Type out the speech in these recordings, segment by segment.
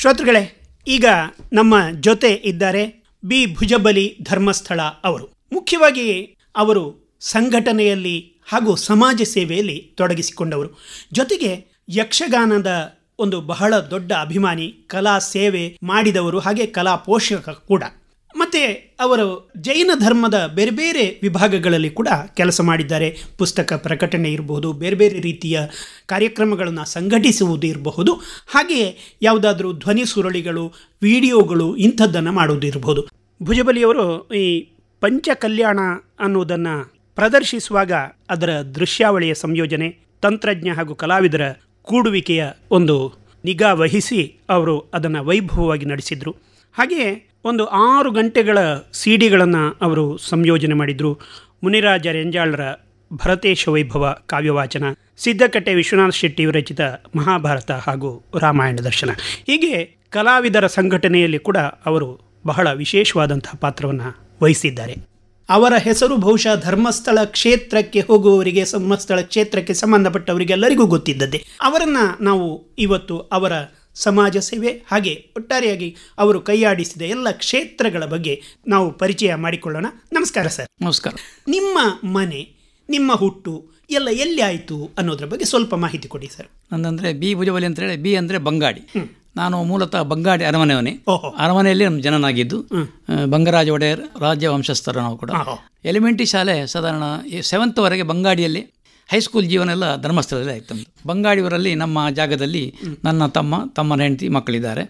ಶ್ರೋತೃಗಳೇ ಈಗ ನಮ್ಮ ಜೊತೆ ಇದ್ದಾರೆ ಬಿ ಭುಜಬಲಿ ಧರ್ಮಸ್ಥಳ ಅವರು ಮುಖ್ಯವಾಗಿ ಅವರು ಸಂಘಟನೆಯಲ್ಲಿ ಹಾಗೂ ಸಮಾಜ ಸೇವೆಯಲ್ಲಿ ತೊಡಗಿಸಿಕೊಂಡವರು ಜೊತೆಗೆ ಯಕ್ಷಗಾನದ ಒಂದು ಬಹಳ ದೊಡ್ಡ ಅಭಿಮಾನಿ ಕಲಾ ಸೇವೆ ಮಾಡಿದವರು ಹಾಗೆ ಕಲಾ ಪೋಷಕ ಕೂಡ ಮತ್ತು ಅವರು ಜೈನ ಧರ್ಮದ ಬೇರೆ ಬೇರೆ ವಿಭಾಗಗಳಲ್ಲಿ ಕೂಡ ಕೆಲಸ ಮಾಡಿದ್ದಾರೆ ಪುಸ್ತಕ ಪ್ರಕಟಣೆ ಇರಬಹುದು ಬೇರೆ ಬೇರೆ ರೀತಿಯ ಕಾರ್ಯಕ್ರಮಗಳನ್ನು ಸಂಘಟಿಸುವುದು ಇರಬಹುದು ಹಾಗೆಯೇ ಯಾವುದಾದ್ರೂ ಧ್ವನಿ ಸುರಳಿಗಳು ವಿಡಿಯೋಗಳು ಇಂಥದ್ದನ್ನು ಭುಜಬಲಿ ಭುಜಬಲಿಯವರು ಈ ಪಂಚ ಕಲ್ಯಾಣ ಅನ್ನೋದನ್ನು ಪ್ರದರ್ಶಿಸುವಾಗ ಅದರ ದೃಶ್ಯಾವಳಿಯ ಸಂಯೋಜನೆ ತಂತ್ರಜ್ಞ ಹಾಗೂ ಕಲಾವಿದರ ಕೂಡುವಿಕೆಯ ಒಂದು ನಿಗಾ ವಹಿಸಿ ಅವರು ಅದನ್ನು ವೈಭವವಾಗಿ ನಡೆಸಿದರು ಹಾಗೆಯೇ ಒಂದು ಆರು ಗಂಟೆಗಳ ಸಿ ಡಿಗಳನ್ನು ಅವರು ಸಂಯೋಜನೆ ಮಾಡಿದರು ಮುನಿರಾಜ ರೆಂಜಾಳರ ಭರತೇಶ ವೈಭವ ಕಾವ್ಯವಾಚನ ಸಿದ್ಧಕಟ್ಟೆ ವಿಶ್ವನಾಥ ಶೆಟ್ಟಿ ವಿರಚಿತ ಮಹಾಭಾರತ ಹಾಗೂ ರಾಮಾಯಣ ದರ್ಶನ ಹೀಗೆ ಕಲಾವಿದರ ಸಂಘಟನೆಯಲ್ಲಿ ಕೂಡ ಅವರು ಬಹಳ ವಿಶೇಷವಾದಂತಹ ಪಾತ್ರವನ್ನು ವಹಿಸಿದ್ದಾರೆ ಅವರ ಹೆಸರು ಬಹುಶಃ ಧರ್ಮಸ್ಥಳ ಕ್ಷೇತ್ರಕ್ಕೆ ಹೋಗುವವರಿಗೆ ಧರ್ಮಸ್ಥಳ ಕ್ಷೇತ್ರಕ್ಕೆ ಸಂಬಂಧಪಟ್ಟವರಿಗೆಲ್ಲರಿಗೂ ಗೊತ್ತಿದ್ದದ್ದೇ ಅವರನ್ನು ನಾವು ಇವತ್ತು ಅವರ ಸಮಾಜ ಸೇವೆ ಹಾಗೆ ಒಟ್ಟಾರೆಯಾಗಿ ಅವರು ಕೈಯಾಡಿಸಿದ ಎಲ್ಲ ಕ್ಷೇತ್ರಗಳ ಬಗ್ಗೆ ನಾವು ಪರಿಚಯ ಮಾಡಿಕೊಳ್ಳೋಣ ನಮಸ್ಕಾರ ಸರ್ ನಮಸ್ಕಾರ ನಿಮ್ಮ ಮನೆ ನಿಮ್ಮ ಹುಟ್ಟು ಎಲ್ಲ ಎಲ್ಲಿ ಆಯಿತು ಅನ್ನೋದ್ರ ಬಗ್ಗೆ ಸ್ವಲ್ಪ ಮಾಹಿತಿ ಕೊಡಿ ಸರ್ ನಂದಂದರೆ ಬಿ ಭುಜವಲಿ ಅಂತೇಳಿ ಬಿ ಅಂದರೆ ಬಂಗಾಡಿ ನಾನು ಮೂಲತಃ ಬಂಗಾಡಿ ಅರಮನೆಯವನೇ ಅರಮನೆಯಲ್ಲಿ ನಮ್ಮ ಜನನಾಗಿದ್ದು ಬಂಗರಾಜ ಒಡೆಯರ್ ರಾಜ್ಯ ವಂಶಸ್ಥರು ನಾವು ಕೂಡ ಎಲಿಮೆಂಟ್ರಿ ಶಾಲೆ ಸಾಧಾರಣ ಸೆವೆಂತ್ವರೆಗೆ ಬಂಗಾಡಿಯಲ್ಲಿ ಹೈಸ್ಕೂಲ್ ಜೀವನ ಎಲ್ಲ ಧರ್ಮಸ್ಥಳದಲ್ಲಿ ಆಯಿತು ಬಂಗಾಳಿಯವರಲ್ಲಿ ನಮ್ಮ ಜಾಗದಲ್ಲಿ ನನ್ನ ತಮ್ಮ ತಮ್ಮನ ಹೆಂಡತಿ ಮಕ್ಕಳಿದ್ದಾರೆ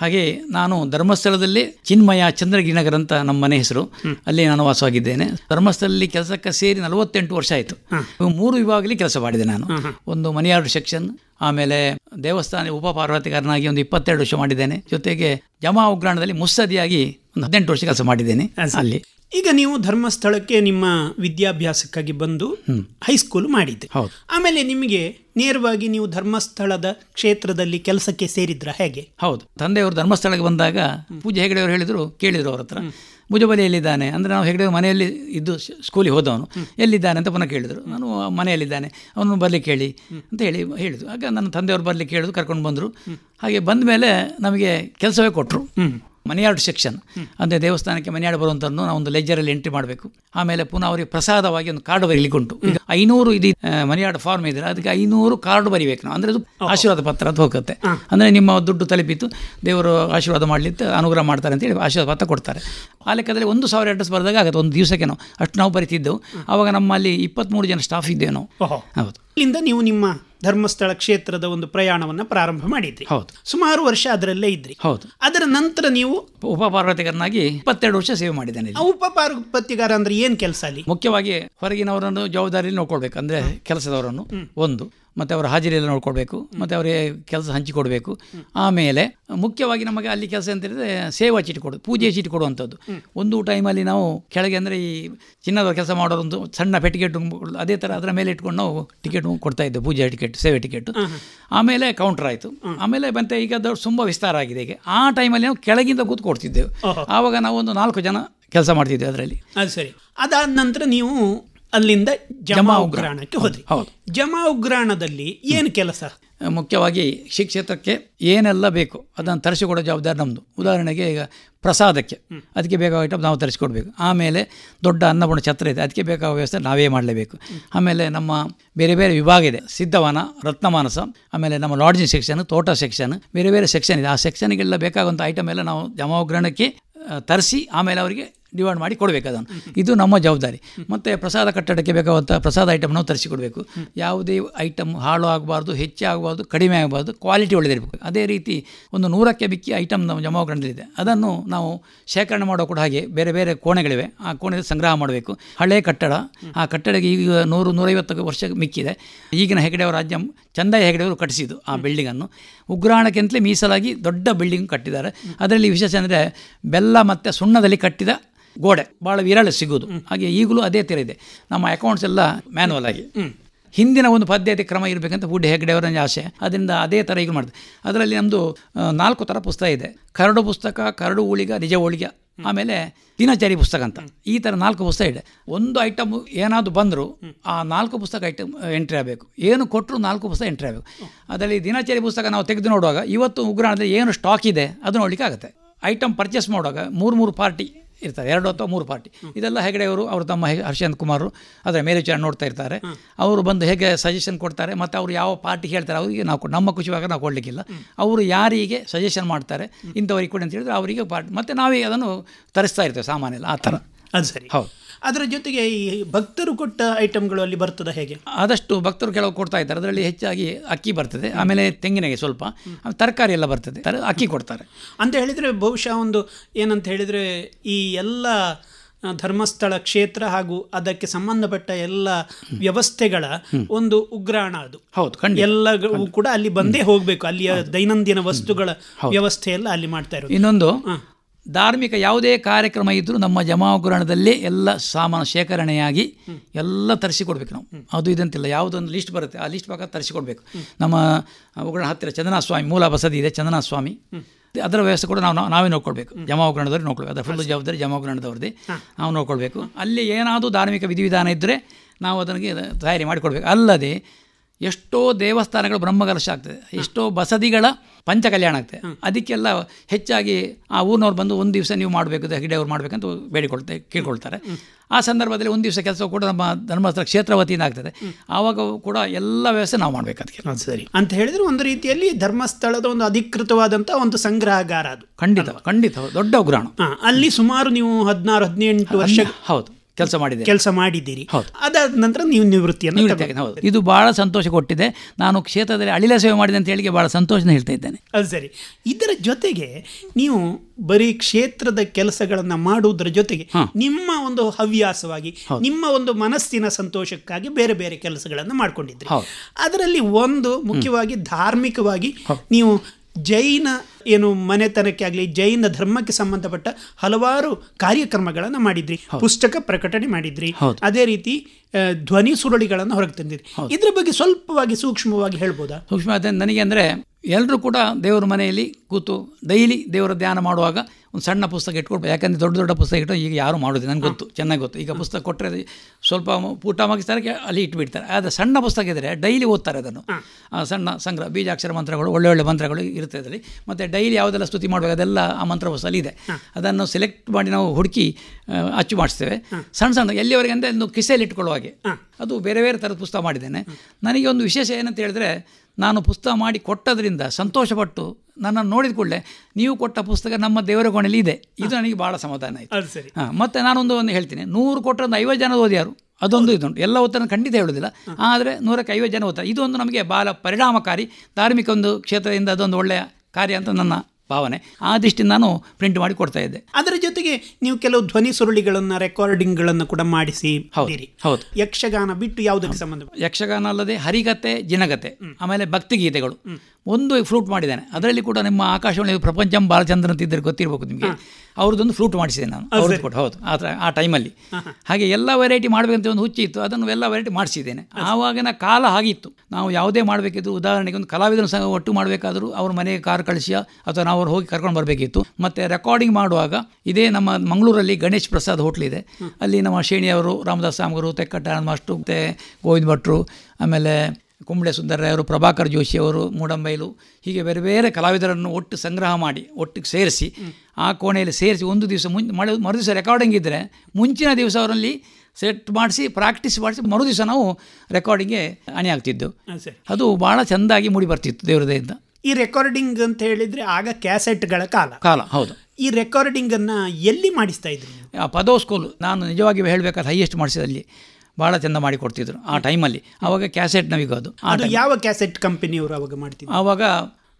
ಹಾಗೆ ನಾನು ಧರ್ಮಸ್ಥಳದಲ್ಲೇ ಚಿನ್ಮಯ ಚಂದ್ರಗಿರಿ ನಗರ ಅಂತ ನಮ್ಮ ಮನೆ ಹೆಸರು ಅಲ್ಲಿ ನಾನು ವಾಸವಾಗಿದ್ದೇನೆ ಧರ್ಮಸ್ಥಳದಲ್ಲಿ ಕೆಲಸಕ್ಕೆ ಸೇರಿ ನಲವತ್ತೆಂಟು ವರ್ಷ ಆಯಿತು ಮೂರು ವಿಭಾಗಲಿ ಕೆಲಸ ಮಾಡಿದೆ ನಾನು ಒಂದು ಮನೆಯಾರ್ಡ್ ಸೆಕ್ಷನ್ ಆಮೇಲೆ ದೇವಸ್ಥಾನ ಉಪ ಪಾರ್ವತಿಕಾರನಾಗಿ ಒಂದು ಇಪ್ಪತ್ತೆರಡು ವರ್ಷ ಮಾಡಿದ್ದೇನೆ ಜೊತೆಗೆ ಜಮಾ ಉಗ್ರಾಣದಲ್ಲಿ ಮುಸ್ಸದಿಯಾಗಿ ಒಂದು ಹದಿನೆಂಟು ವರ್ಷ ಕೆಲಸ ಮಾಡಿದ್ದೇನೆ ಅಲ್ಲಿ ಈಗ ನೀವು ಧರ್ಮಸ್ಥಳಕ್ಕೆ ನಿಮ್ಮ ವಿದ್ಯಾಭ್ಯಾಸಕ್ಕಾಗಿ ಬಂದು ಹೈಸ್ಕೂಲ್ ಮಾಡಿದ್ದೆ ಆಮೇಲೆ ನಿಮಗೆ ನೇರವಾಗಿ ನೀವು ಧರ್ಮಸ್ಥಳದ ಕ್ಷೇತ್ರದಲ್ಲಿ ಕೆಲಸಕ್ಕೆ ಸೇರಿದ್ರ ಹೇಗೆ ಹೌದು ತಂದೆಯವರು ಧರ್ಮಸ್ಥಳಕ್ಕೆ ಬಂದಾಗ ಪೂಜೆ ಹೆಗಡೆಯವರು ಹೇಳಿದ್ರು ಕೇಳಿದ್ರು ಅವ್ರ ಹತ್ರ ಎಲ್ಲಿದ್ದಾನೆ ಅಂದರೆ ನಾವು ಹೆಗಡೆ ಮನೆಯಲ್ಲಿ ಇದ್ದು ಸ್ಕೂಲಿಗೆ ಹೋದವನು ಎಲ್ಲಿದ್ದಾನೆ ಅಂತ ಪುನಃ ಕೇಳಿದರು ನಾನು ಮನೆಯಲ್ಲಿದ್ದಾನೆ ಅವನು ಬರಲಿಕ್ಕೆ ಹೇಳಿ ಅಂತ ಹೇಳಿ ಹೇಳಿದ್ರು ಆಗ ನನ್ನ ತಂದೆಯವರು ಬರಲಿಕ್ಕೆ ಹೇಳಿದ್ರು ಕರ್ಕೊಂಡು ಬಂದರು ಹಾಗೆ ಬಂದ ಮೇಲೆ ನಮಗೆ ಕೆಲಸವೇ ಕೊಟ್ಟರು ಮನೆಯಾರ್ಡ್ ಸೆಕ್ಷನ್ ಅಂದರೆ ದೇವಸ್ಥಾನಕ್ಕೆ ಮನೆಯಾಡು ಬರುವಂಥದ್ದು ನಾವು ಒಂದು ಲೆಜ್ಜರಲ್ಲಿ ಎಂಟ್ರಿ ಮಾಡಬೇಕು ಆಮೇಲೆ ಪುನಃ ಅವರಿಗೆ ಪ್ರಸಾದವಾಗಿ ಒಂದು ಕಾರ್ಡ್ ಉಂಟು ಈಗ ಐನೂರು ಇದು ಮನೆಯಾಡು ಫಾರ್ಮ್ ಇದ್ರೆ ಅದಕ್ಕೆ ಐನೂರು ಕಾರ್ಡ್ ಬರಿಬೇಕು ನಾವು ಅಂದರೆ ಅದು ಆಶೀರ್ವಾದ ಪತ್ರ ಅಂತ ಹೋಗುತ್ತೆ ಅಂದರೆ ನಿಮ್ಮ ದುಡ್ಡು ತಲುಪಿತ್ತು ದೇವರು ಆಶೀರ್ವಾದ ಮಾಡಲಿಕ್ಕೆ ಅನುಗ್ರಹ ಮಾಡ್ತಾರೆ ಅಂತೇಳಿ ಆಶೀರ್ವಾದ ಪತ್ರ ಕೊಡ್ತಾರೆ ಆ ಲೆಕ್ಕದಲ್ಲಿ ಒಂದು ಸಾವಿರ ಅಡ್ರೆಸ್ ಬರೆದಾಗ ಆಗುತ್ತೆ ಒಂದು ದಿವಸಕ್ಕೆ ನಾವು ಅಷ್ಟು ನಾವು ಬರಿತಿದ್ದೆವು ಆವಾಗ ನಮ್ಮಲ್ಲಿ ಇಪ್ಪತ್ತ್ಮೂರು ಜನ ಸ್ಟಾಫ್ ಇದ್ದೇನೋ ಹೌದು ಇಲ್ಲಿಂದ ನೀವು ನಿಮ್ಮ ಧರ್ಮಸ್ಥಳ ಕ್ಷೇತ್ರದ ಒಂದು ಪ್ರಯಾಣವನ್ನು ಪ್ರಾರಂಭ ಮಾಡಿದ್ರಿ ಹೌದು ಸುಮಾರು ವರ್ಷ ಅದರಲ್ಲೇ ಇದ್ರಿ ಹೌದು ಅದರ ನಂತರ ನೀವು ಪಾರ್ವತಿಗಾರನಾಗಿ ಇಪ್ಪತ್ತೆರಡು ವರ್ಷ ಸೇವೆ ಮಾಡಿದ್ದೇನೆ ಉಪಪಾರ್ವತಿಗಾರ ಅಂದ್ರೆ ಏನ್ ಕೆಲಸ ಅಲ್ಲಿ ಮುಖ್ಯವಾಗಿ ಹೊರಗಿನವರನ್ನು ಜವಾಬ್ದಾರಿ ನೋಡ್ಕೊಳ್ಬೇಕು ಅಂದ್ರೆ ಕೆಲಸದವರನ್ನು ಒಂದು ಮತ್ತು ಅವರ ಹಾಜರಿಯೆಲ್ಲ ನೋಡ್ಕೊಳ್ಬೇಕು ಮತ್ತು ಅವರಿಗೆ ಕೆಲಸ ಹಂಚಿಕೊಡಬೇಕು ಆಮೇಲೆ ಮುಖ್ಯವಾಗಿ ನಮಗೆ ಅಲ್ಲಿ ಕೆಲಸ ಅಂತ ಹೇಳಿದ್ರೆ ಸೇವಾ ಚೀಟಿ ಕೊಡೋದು ಪೂಜೆ ಚೀಟಿ ಕೊಡುವಂಥದ್ದು ಒಂದು ಟೈಮಲ್ಲಿ ನಾವು ಕೆಳಗೆ ಅಂದರೆ ಈ ಚಿನ್ನದ ಕೆಲಸ ಮಾಡೋದೊಂದು ಸಣ್ಣ ಪೆಟಿಕೆಟ್ ಅದೇ ಥರ ಅದರ ಮೇಲೆ ಇಟ್ಕೊಂಡು ನಾವು ಟಿಕೆಟ್ ಕೊಡ್ತಾ ಇದ್ದೆವು ಪೂಜೆ ಟಿಕೆಟ್ ಸೇವೆ ಟಿಕೆಟ್ ಆಮೇಲೆ ಕೌಂಟರ್ ಆಯಿತು ಆಮೇಲೆ ಮತ್ತೆ ಈಗ ಅದು ತುಂಬ ವಿಸ್ತಾರ ಆಗಿದೆ ಈಗ ಆ ಟೈಮಲ್ಲಿ ನಾವು ಕೆಳಗಿಂದ ಕೂತ್ಕೊಡ್ತಿದ್ದೆವು ಆವಾಗ ನಾವು ಒಂದು ನಾಲ್ಕು ಜನ ಕೆಲಸ ಮಾಡ್ತಿದ್ದೆವು ಅದರಲ್ಲಿ ಅದು ಸರಿ ಅದಾದ ನಂತರ ನೀವು ಅಲ್ಲಿಂದ ಜಮಾ ಉಗ್ರಾಣಕ್ಕೆ ಹೋದ್ರಿ ಜಮಾ ಉಗ್ರಾಣದಲ್ಲಿ ಏನು ಕೆಲಸ ಮುಖ್ಯವಾಗಿ ಶಿಕ್ಷೇತ್ರಕ್ಕೆ ಏನೆಲ್ಲ ಬೇಕು ಅದನ್ನು ತರಿಸಿಕೊಡೋ ಜವಾಬ್ದಾರಿ ನಮ್ಮದು ಉದಾಹರಣೆಗೆ ಈಗ ಪ್ರಸಾದಕ್ಕೆ ಅದಕ್ಕೆ ಬೇಕಾದ ಐಟಮ್ ನಾವು ತರಿಸಿಕೊಡ್ಬೇಕು ಆಮೇಲೆ ದೊಡ್ಡ ಅನ್ನಪೂರ್ಣ ಛತ್ರ ಇದೆ ಅದಕ್ಕೆ ಬೇಕಾದ ವ್ಯವಸ್ಥೆ ನಾವೇ ಮಾಡಲೇಬೇಕು ಆಮೇಲೆ ನಮ್ಮ ಬೇರೆ ಬೇರೆ ವಿಭಾಗ ಇದೆ ಸಿದ್ಧವನ ರತ್ನಮಾನಸ ಆಮೇಲೆ ನಮ್ಮ ಲಾಡ್ಜಿಂಗ್ ಸೆಕ್ಷನ್ ತೋಟ ಸೆಕ್ಷನ್ ಬೇರೆ ಬೇರೆ ಸೆಕ್ಷನ್ ಇದೆ ಆ ಸೆಕ್ಷನ್ಗೆಲ್ಲ ಬೇಕಾಗುವಂಥ ಐಟಮ್ ಎಲ್ಲ ನಾವು ಜಮಾವಗ್ರಹಣಕ್ಕೆ ತರಿಸಿ ಆಮೇಲೆ ಅವರಿಗೆ ಡಿವೈಡ್ ಮಾಡಿ ಕೊಡಬೇಕು ಅದನ್ನು ಇದು ನಮ್ಮ ಜವಾಬ್ದಾರಿ ಮತ್ತು ಪ್ರಸಾದ ಕಟ್ಟಡಕ್ಕೆ ಬೇಕಾದಂಥ ಪ್ರಸಾದ ಐಟಮ್ ನಾವು ತರಿಸಿಕೊಡಬೇಕು ಯಾವುದೇ ಐಟಮ್ ಹಾಳು ಆಗಬಾರ್ದು ಹೆಚ್ಚಾಗಬಾರ್ದು ಕಡಿಮೆ ಆಗಬಾರ್ದು ಕ್ವಾಲಿಟಿ ಒಳ್ಳೆದಿರಬೇಕು ಅದೇ ರೀತಿ ಒಂದು ನೂರಕ್ಕೆ ಬಿಕ್ಕಿ ಐಟಮ್ ನಮ್ಮ ಜಮಾವಣೆಗಳಿದೆ ಅದನ್ನು ನಾವು ಶೇಖರಣೆ ಮಾಡೋ ಕೂಡ ಹಾಗೆ ಬೇರೆ ಬೇರೆ ಕೋಣೆಗಳಿವೆ ಆ ಕೋಣೆಯಲ್ಲಿ ಸಂಗ್ರಹ ಮಾಡಬೇಕು ಹಳೆಯ ಕಟ್ಟಡ ಆ ಕಟ್ಟಡಕ್ಕೆ ಈಗ ನೂರು ನೂರೈವತ್ತು ವರ್ಷ ಮಿಕ್ಕಿದೆ ಈಗಿನ ಹೆಗಡೆಯವರ ರಾಜ್ಯ ಚಂದೈ ಹೆಗಡೆಯವರು ಕಟ್ಟಿಸಿದ್ದು ಆ ಬಿಲ್ಡಿಂಗನ್ನು ಉಗ್ರಾಣಕ್ಕೆಂತಲೇ ಮೀಸಲಾಗಿ ದೊಡ್ಡ ಬಿಲ್ಡಿಂಗ್ ಕಟ್ಟಿದ್ದಾರೆ ಅದರಲ್ಲಿ ವಿಶೇಷ ಅಂದರೆ ಬೆಲ್ಲ ಮತ್ತು ಸುಣ್ಣದಲ್ಲಿ ಕಟ್ಟಿದ ಗೋಡೆ ಭಾಳ ವಿರಳ ಸಿಗೋದು ಹಾಗೆ ಈಗಲೂ ಅದೇ ಥರ ಇದೆ ನಮ್ಮ ಅಕೌಂಟ್ಸ್ ಎಲ್ಲ ಮ್ಯಾನುವಲ್ ಆಗಿ ಹಿಂದಿನ ಒಂದು ಪದ್ಧತಿ ಕ್ರಮ ಇರಬೇಕಂತ ವುಡ್ ಹೆಗ್ಡೆ ಅವರ ಆಸೆ ಅದರಿಂದ ಅದೇ ಥರ ಈಗ ಮಾಡಿದೆ ಅದರಲ್ಲಿ ನಮ್ಮದು ನಾಲ್ಕು ಥರ ಪುಸ್ತಕ ಇದೆ ಕರಡು ಪುಸ್ತಕ ಕರಡು ಉಳಿಗ ನಿಜ ಉಳಿಗ ಆಮೇಲೆ ದಿನಚರಿ ಪುಸ್ತಕ ಅಂತ ಈ ಥರ ನಾಲ್ಕು ಪುಸ್ತಕ ಇದೆ ಒಂದು ಐಟಮ್ ಏನಾದರೂ ಬಂದರೂ ಆ ನಾಲ್ಕು ಪುಸ್ತಕ ಐಟಮ್ ಎಂಟ್ರಿ ಆಗಬೇಕು ಏನು ಕೊಟ್ಟರು ನಾಲ್ಕು ಪುಸ್ತಕ ಎಂಟ್ರಿ ಆಗಬೇಕು ಅದರಲ್ಲಿ ದಿನಚರಿ ಪುಸ್ತಕ ನಾವು ತೆಗೆದು ನೋಡುವಾಗ ಇವತ್ತು ಉಗ್ರಾಣದಲ್ಲಿ ಏನು ಸ್ಟಾಕ್ ಇದೆ ಅದು ನೋಡಲಿಕ್ಕೆ ಆಗುತ್ತೆ ಐಟಮ್ ಪರ್ಚೇಸ್ ಮಾಡುವಾಗ ಮೂರು ಮೂರು ಪಾರ್ಟಿ ಇರ್ತಾರೆ ಎರಡು ಅಥವಾ ಮೂರು ಪಾರ್ಟಿ ಇದೆಲ್ಲ ಹೆಗಡೆಯವರು ಅವರು ತಮ್ಮ ಹರ್ಷಂತ್ ಕುಮಾರ್ ಅದರ ಮೇಲ್ವಿಚಾರಣೆ ನೋಡ್ತಾ ಇರ್ತಾರೆ ಅವರು ಬಂದು ಹೇಗೆ ಸಜೆಷನ್ ಕೊಡ್ತಾರೆ ಮತ್ತು ಅವರು ಯಾವ ಪಾರ್ಟಿ ಹೇಳ್ತಾರೆ ಅವರಿಗೆ ನಾವು ನಮ್ಮ ಖುಷಿವಾಗ ನಾವು ಕೊಡಲಿಕ್ಕಿಲ್ಲ ಅವರು ಯಾರಿಗೆ ಸಜೆಷನ್ ಮಾಡ್ತಾರೆ ಇಂಥವ್ರಿಗೆ ಕೊಡಿ ಅಂತ ಹೇಳಿದ್ರೆ ಅವರಿಗೆ ಪಾರ್ಟಿ ಮತ್ತು ನಾವೀಗ ಅದನ್ನು ತರಿಸ್ತಾ ಇರ್ತೇವೆ ಸಾಮಾನ್ಯ ಆ ಥರ ಅದು ಸರಿ ಹೌದು ಅದರ ಜೊತೆಗೆ ಈ ಭಕ್ತರು ಕೊಟ್ಟ ಐಟಮ್ಗಳು ಅಲ್ಲಿ ಬರ್ತದೆ ಹೇಗೆ ಆದಷ್ಟು ಭಕ್ತರು ಕೆಲವು ಕೊಡ್ತಾ ಇದ್ದಾರೆ ಅದರಲ್ಲಿ ಹೆಚ್ಚಾಗಿ ಅಕ್ಕಿ ಬರ್ತದೆ ಆಮೇಲೆ ತೆಂಗಿನಗೆ ಸ್ವಲ್ಪ ತರಕಾರಿ ಎಲ್ಲ ಬರ್ತದೆ ಅಕ್ಕಿ ಕೊಡ್ತಾರೆ ಅಂತ ಹೇಳಿದರೆ ಬಹುಶಃ ಒಂದು ಏನಂತ ಹೇಳಿದರೆ ಈ ಎಲ್ಲ ಧರ್ಮಸ್ಥಳ ಕ್ಷೇತ್ರ ಹಾಗೂ ಅದಕ್ಕೆ ಸಂಬಂಧಪಟ್ಟ ಎಲ್ಲ ವ್ಯವಸ್ಥೆಗಳ ಒಂದು ಉಗ್ರಾಣ ಅದು ಹೌದು ಎಲ್ಲ ಕೂಡ ಅಲ್ಲಿ ಬಂದೇ ಹೋಗಬೇಕು ಅಲ್ಲಿಯ ದೈನಂದಿನ ವಸ್ತುಗಳ ವ್ಯವಸ್ಥೆ ಎಲ್ಲ ಅಲ್ಲಿ ಮಾಡ್ತಾ ಇರೋದು ಇನ್ನೊಂದು ಧಾರ್ಮಿಕ ಯಾವುದೇ ಕಾರ್ಯಕ್ರಮ ಇದ್ದರೂ ನಮ್ಮ ಜಮಾವಗುರಣದಲ್ಲೇ ಎಲ್ಲ ಸಾಮಾನು ಶೇಖರಣೆಯಾಗಿ ಎಲ್ಲ ತರಿಸಿಕೊಡ್ಬೇಕು ನಾವು ಅದು ಇದಂತಿಲ್ಲ ಯಾವುದೊಂದು ಲಿಸ್ಟ್ ಬರುತ್ತೆ ಆ ಲಿಸ್ಟ್ ಭಾಗ ತರಿಸಿಕೊಡ್ಬೇಕು ನಮ್ಮ ಉಗ್ರಣ ಹತ್ತಿರ ಸ್ವಾಮಿ ಮೂಲ ಬಸದಿ ಇದೆ ಚಂದನಾಸ್ವಾಮಿ ಅದರ ವ್ಯವಸ್ಥೆ ಕೂಡ ನಾವು ನಾವೇ ನೋಡ್ಕೊಳ್ಬೇಕು ಜಮಾವಗುರಣದವ್ರು ನೋಡ್ಕೊಳ್ಬೇಕು ಅದರ ಫುಲ್ ಜವಾಬ್ದಾರಿ ಜಮಾವಗುರಣದವ್ರದ್ದೇ ನಾವು ನೋಡ್ಕೊಳ್ಬೇಕು ಅಲ್ಲಿ ಏನಾದರೂ ಧಾರ್ಮಿಕ ವಿಧಿವಿಧಾನ ಇದ್ದರೆ ನಾವು ಅದನಿಗೆ ತಯಾರಿ ಮಾಡಿಕೊಡ್ಬೇಕು ಅಲ್ಲದೆ ಎಷ್ಟೋ ದೇವಸ್ಥಾನಗಳು ಬ್ರಹ್ಮಕಲಶ ಆಗ್ತದೆ ಎಷ್ಟೋ ಬಸದಿಗಳ ಪಂಚಕಲ್ಯಾಣ ಆಗ್ತದೆ ಅದಕ್ಕೆಲ್ಲ ಹೆಚ್ಚಾಗಿ ಆ ಊರಿನವ್ರು ಬಂದು ಒಂದು ದಿವಸ ನೀವು ಮಾಡಬೇಕು ಹೆಗಡೆ ಅವ್ರು ಮಾಡಬೇಕಂತ ಬೇಡಿಕೊಳ್ತೆ ಕೇಳ್ಕೊಳ್ತಾರೆ ಆ ಸಂದರ್ಭದಲ್ಲಿ ಒಂದು ದಿವಸ ಕೆಲಸ ಕೂಡ ನಮ್ಮ ಧರ್ಮಸ್ಥಳ ಕ್ಷೇತ್ರ ವತಿಯಿಂದ ಆಗ್ತದೆ ಆವಾಗ ಕೂಡ ಎಲ್ಲ ವ್ಯವಸ್ಥೆ ನಾವು ಮಾಡಬೇಕು ಅದಕ್ಕೆ ಸರಿ ಅಂತ ಹೇಳಿದ್ರೆ ಒಂದು ರೀತಿಯಲ್ಲಿ ಧರ್ಮಸ್ಥಳದ ಒಂದು ಅಧಿಕೃತವಾದಂಥ ಒಂದು ಸಂಗ್ರಹಗಾರ ಅದು ಖಂಡಿತ ಖಂಡಿತ ದೊಡ್ಡ ಉಗ್ರಾಣ ಅಲ್ಲಿ ಸುಮಾರು ನೀವು ಹದಿನಾರು ಹದಿನೆಂಟು ವರ್ಷ ಹೌದು ಕೆಲಸ ಮಾಡಿದೆ ಕೆಲಸ ಮಾಡಿದ್ದೀರಿ ಅದಾದ ನಂತರ ನೀವು ನಿವೃತ್ತಿಯನ್ನು ಇದು ಬಹಳ ಸಂತೋಷ ಕೊಟ್ಟಿದೆ ನಾನು ಕ್ಷೇತ್ರದಲ್ಲಿ ಅಳಿಲ ಸೇವೆ ಮಾಡಿದೆ ಅಂತ ಹೇಳಿ ಬಹಳ ಸಂತೋಷನ ಹೇಳ್ತಾ ಇದ್ದೇನೆ ಅದು ಸರಿ ಇದರ ಜೊತೆಗೆ ನೀವು ಬರೀ ಕ್ಷೇತ್ರದ ಕೆಲಸಗಳನ್ನು ಮಾಡುವುದರ ಜೊತೆಗೆ ನಿಮ್ಮ ಒಂದು ಹವ್ಯಾಸವಾಗಿ ನಿಮ್ಮ ಒಂದು ಮನಸ್ಸಿನ ಸಂತೋಷಕ್ಕಾಗಿ ಬೇರೆ ಬೇರೆ ಕೆಲಸಗಳನ್ನು ಮಾಡ್ಕೊಂಡಿದ್ರಿ ಅದರಲ್ಲಿ ಒಂದು ಮುಖ್ಯವಾಗಿ ಧಾರ್ಮಿಕವಾಗಿ ನೀವು ಜೈನ ಏನು ಮನೆತನಕ್ಕೆ ಆಗಲಿ ಜೈನ ಧರ್ಮಕ್ಕೆ ಸಂಬಂಧಪಟ್ಟ ಹಲವಾರು ಕಾರ್ಯಕ್ರಮಗಳನ್ನು ಮಾಡಿದ್ರಿ ಪುಸ್ತಕ ಪ್ರಕಟಣೆ ಮಾಡಿದ್ರಿ ಅದೇ ರೀತಿ ಧ್ವನಿ ಸುರುಳಿಗಳನ್ನು ಹೊರಗೆ ತಂದಿದ್ರಿ ಇದ್ರ ಬಗ್ಗೆ ಸ್ವಲ್ಪವಾಗಿ ಸೂಕ್ಷ್ಮವಾಗಿ ಹೇಳ್ಬೋದಾ ಸೂಕ್ಷ್ಮ ನನಗೆ ಅಂದರೆ ಎಲ್ಲರೂ ಕೂಡ ದೇವರ ಮನೆಯಲ್ಲಿ ಕೂತು ಡೈಲಿ ದೇವರ ಧ್ಯಾನ ಮಾಡುವಾಗ ಒಂದು ಸಣ್ಣ ಪುಸ್ತಕ ಇಟ್ಕೊಡ್ಬೇಕು ಯಾಕಂದರೆ ದೊಡ್ಡ ದೊಡ್ಡ ಪುಸ್ತಕ ಇಟ್ಟು ಈಗ ಯಾರು ಮಾಡೋದು ನನಗೆ ಗೊತ್ತು ಚೆನ್ನಾಗಿ ಗೊತ್ತು ಈಗ ಪುಸ್ತಕ ಕೊಟ್ಟರೆ ಸ್ವಲ್ಪ ಪೂಟ ಮುಗಿಸ್ತಾರೆ ಅಲ್ಲಿ ಇಟ್ಬಿಡ್ತಾರೆ ಆದರೆ ಸಣ್ಣ ಪುಸ್ತಕ ಇದ್ದರೆ ಡೈಲಿ ಓದ್ತಾರೆ ಅದನ್ನು ಸಣ್ಣ ಸಂಗ್ರಹ ಬೀಜಾಕ್ಷರ ಮಂತ್ರಗಳು ಒಳ್ಳೆ ಒಳ್ಳೆ ಮಂತ್ರಗಳು ಇರುತ್ತೆ ಅದರಲ್ಲಿ ಮತ್ತು ಡೈಲಿ ಯಾವುದೆಲ್ಲ ಸ್ತುತಿ ಮಾಡಬೇಕು ಅದೆಲ್ಲ ಆ ಮಂತ್ರ ಪುಸ್ತಕ ಇದೆ ಅದನ್ನು ಸೆಲೆಕ್ಟ್ ಮಾಡಿ ನಾವು ಹುಡುಕಿ ಅಚ್ಚು ಮಾಡಿಸ್ತೇವೆ ಸಣ್ಣ ಸಣ್ಣ ಎಲ್ಲಿವರೆಗೆ ಅಂದರೆ ಒಂದು ಕಿಸೆಯಲ್ಲಿ ಇಟ್ಕೊಳ್ಳೋ ಹಾಗೆ ಅದು ಬೇರೆ ಬೇರೆ ಥರದ ಪುಸ್ತಕ ಮಾಡಿದ್ದೇನೆ ನನಗೆ ಒಂದು ವಿಶೇಷ ಏನಂತ ಹೇಳಿದ್ರೆ ನಾನು ಪುಸ್ತಕ ಮಾಡಿ ಕೊಟ್ಟದ್ರಿಂದ ಸಂತೋಷಪಟ್ಟು ನನ್ನನ್ನು ನೋಡಿದ ಕೂಡಲೇ ನೀವು ಕೊಟ್ಟ ಪುಸ್ತಕ ನಮ್ಮ ದೇವರ ಕೋಣೆಯಲ್ಲಿ ಇದೆ ಇದು ನನಗೆ ಭಾಳ ಸಮಾಧಾನ ಆಯಿತು ಹಾಂ ಮತ್ತು ನಾನೊಂದು ಒಂದು ಹೇಳ್ತೀನಿ ನೂರು ಕೊಟ್ಟರೆ ಒಂದು ಐವತ್ತು ಜನ ಓದಿಯಾರು ಅದೊಂದು ಇದುಂಟು ಎಲ್ಲ ಉತ್ತರ ಖಂಡಿತ ಹೇಳೋದಿಲ್ಲ ಆದರೆ ನೂರಕ್ಕೆ ಐವತ್ತು ಜನ ಓದ್ತಾರೆ ಇದೊಂದು ನಮಗೆ ಭಾಳ ಪರಿಣಾಮಕಾರಿ ಧಾರ್ಮಿಕ ಒಂದು ಕ್ಷೇತ್ರದಿಂದ ಅದೊಂದು ಒಳ್ಳೆಯ ಕಾರ್ಯ ಅಂತ ನನ್ನ ಭಾವನೆ ದೃಷ್ಟಿ ನಾನು ಪ್ರಿಂಟ್ ಮಾಡಿ ಕೊಡ್ತಾ ಇದ್ದೆ ಅದರ ಜೊತೆಗೆ ನೀವು ಕೆಲವು ಧ್ವನಿ ಸುರುಳಿಗಳನ್ನು ರೆಕಾರ್ಡಿಂಗ್ಗಳನ್ನು ಕೂಡ ಮಾಡಿಸಿ ಹೌದು ಯಕ್ಷಗಾನ ಬಿಟ್ಟು ಯಾವುದಕ್ಕೆ ಸಂಬಂಧ ಯಕ್ಷಗಾನ ಅಲ್ಲದೆ ಹರಿಗತೆ ಜಿನಗತೆ ಆಮೇಲೆ ಭಕ್ತಿಗೀತೆಗಳು ಒಂದು ಫ್ಲೂಟ್ ಮಾಡಿದ್ದೇನೆ ಅದರಲ್ಲಿ ಕೂಡ ನಿಮ್ಮ ಆಕಾಶವಾಣಿ ಪ್ರಪಂಚಂ ಬಾಲಚಂದ್ರ ಅಂತ ಇದ್ದರೆ ಗೊತ್ತಿರಬೇಕು ನಿಮಗೆ ಅವ್ರದ್ದೊಂದು ಫ್ಲೂಟ್ ಮಾಡಿಸಿದೆ ನಾನು ಹೌದು ಆ ಟೈಮಲ್ಲಿ ಹಾಗೆ ಎಲ್ಲ ವೆರೈಟಿ ಮಾಡಬೇಕಂತ ಒಂದು ಹುಚ್ಚಿತ್ತು ಅದನ್ನು ಎಲ್ಲ ವೆರೈಟಿ ಮಾಡಿಸಿದ್ದೇನೆ ಆವಾಗಿನ ಕಾಲ ಆಗಿತ್ತು ನಾವು ಯಾವುದೇ ಮಾಡಬೇಕಿದ್ರು ಉದಾಹರಣೆಗೆ ಒಂದು ಕಲಾವಿದನ ಸಹ ಒಟ್ಟು ಮಾಡಬೇಕಾದ್ರೂ ಅವ್ರ ಮನೆಗೆ ಕಾರ್ ಕಳಿಸಿಯ ಅಥವಾ ನಾವು ಅವರು ಹೋಗಿ ಕರ್ಕೊಂಡು ಬರಬೇಕಿತ್ತು ಮತ್ತು ರೆಕಾರ್ಡಿಂಗ್ ಮಾಡುವಾಗ ಇದೇ ನಮ್ಮ ಮಂಗಳೂರಲ್ಲಿ ಗಣೇಶ್ ಪ್ರಸಾದ್ ಹೋಟ್ಲಿದೆ ಅಲ್ಲಿ ನಮ್ಮ ಶ್ರೇಣಿಯವರು ರಾಮದಾಸ್ ಸಾಮಗುರು ತೆಕ್ಕಟ್ಟ ಅಷ್ಟು ಮತ್ತು ಗೋವಿಂದ್ ಭಟ್ರು ಆಮೇಲೆ ಕುಂಬಳೆ ಅವರು ಪ್ರಭಾಕರ್ ಜೋಶಿ ಅವರು ಮೂಡಂಬೈಲು ಹೀಗೆ ಬೇರೆ ಬೇರೆ ಕಲಾವಿದರನ್ನು ಒಟ್ಟು ಸಂಗ್ರಹ ಮಾಡಿ ಒಟ್ಟಿಗೆ ಸೇರಿಸಿ ಆ ಕೋಣೆಯಲ್ಲಿ ಸೇರಿಸಿ ಒಂದು ದಿವಸ ಮುಂ ಮಳೆ ಮರುದಿವಸ ರೆಕಾರ್ಡಿಂಗ್ ಇದ್ದರೆ ಮುಂಚಿನ ದಿವಸ ಅವರಲ್ಲಿ ಸೆಟ್ ಮಾಡಿಸಿ ಪ್ರಾಕ್ಟೀಸ್ ಮಾಡಿಸಿ ಮರುದಿವಸ ನಾವು ರೆಕಾರ್ಡಿಂಗ್ಗೆ ಅಣೆ ಆಗ್ತಿದ್ದು ಅದು ಭಾಳ ಚೆಂದಾಗಿ ಮೂಡಿ ಬರ್ತಿತ್ತು ದೇವ್ರದಯಿಂದ ಈ ರೆಕಾರ್ಡಿಂಗ್ ಅಂತ ಹೇಳಿದರೆ ಆಗ ಕ್ಯಾಸೆಟ್ಗಳ ಕಾಲ ಕಾಲ ಹೌದು ಈ ರೆಕಾರ್ಡಿಂಗನ್ನು ಎಲ್ಲಿ ಮಾಡಿಸ್ತಾ ಇದ್ರು ಸ್ಕೂಲ್ ನಾನು ನಿಜವಾಗಿ ಹೇಳಬೇಕಾದ್ರೆ ಹೈಯೆಸ್ಟ್ ಮಾಡಿಸಿದಲ್ಲಿ ಭಾಳ ಚೆಂದ ಮಾಡಿಕೊಡ್ತಿದ್ರು ಆ ಟೈಮಲ್ಲಿ ಅವಾಗ ಕ್ಯಾಸೆಟ್ ನವಿಗೋದು ಅದು ಯಾವ ಕ್ಯಾಸೆಟ್ ಕಂಪನಿಯವರು ಅವಾಗ ಮಾಡ್ತೀವಿ ಆವಾಗ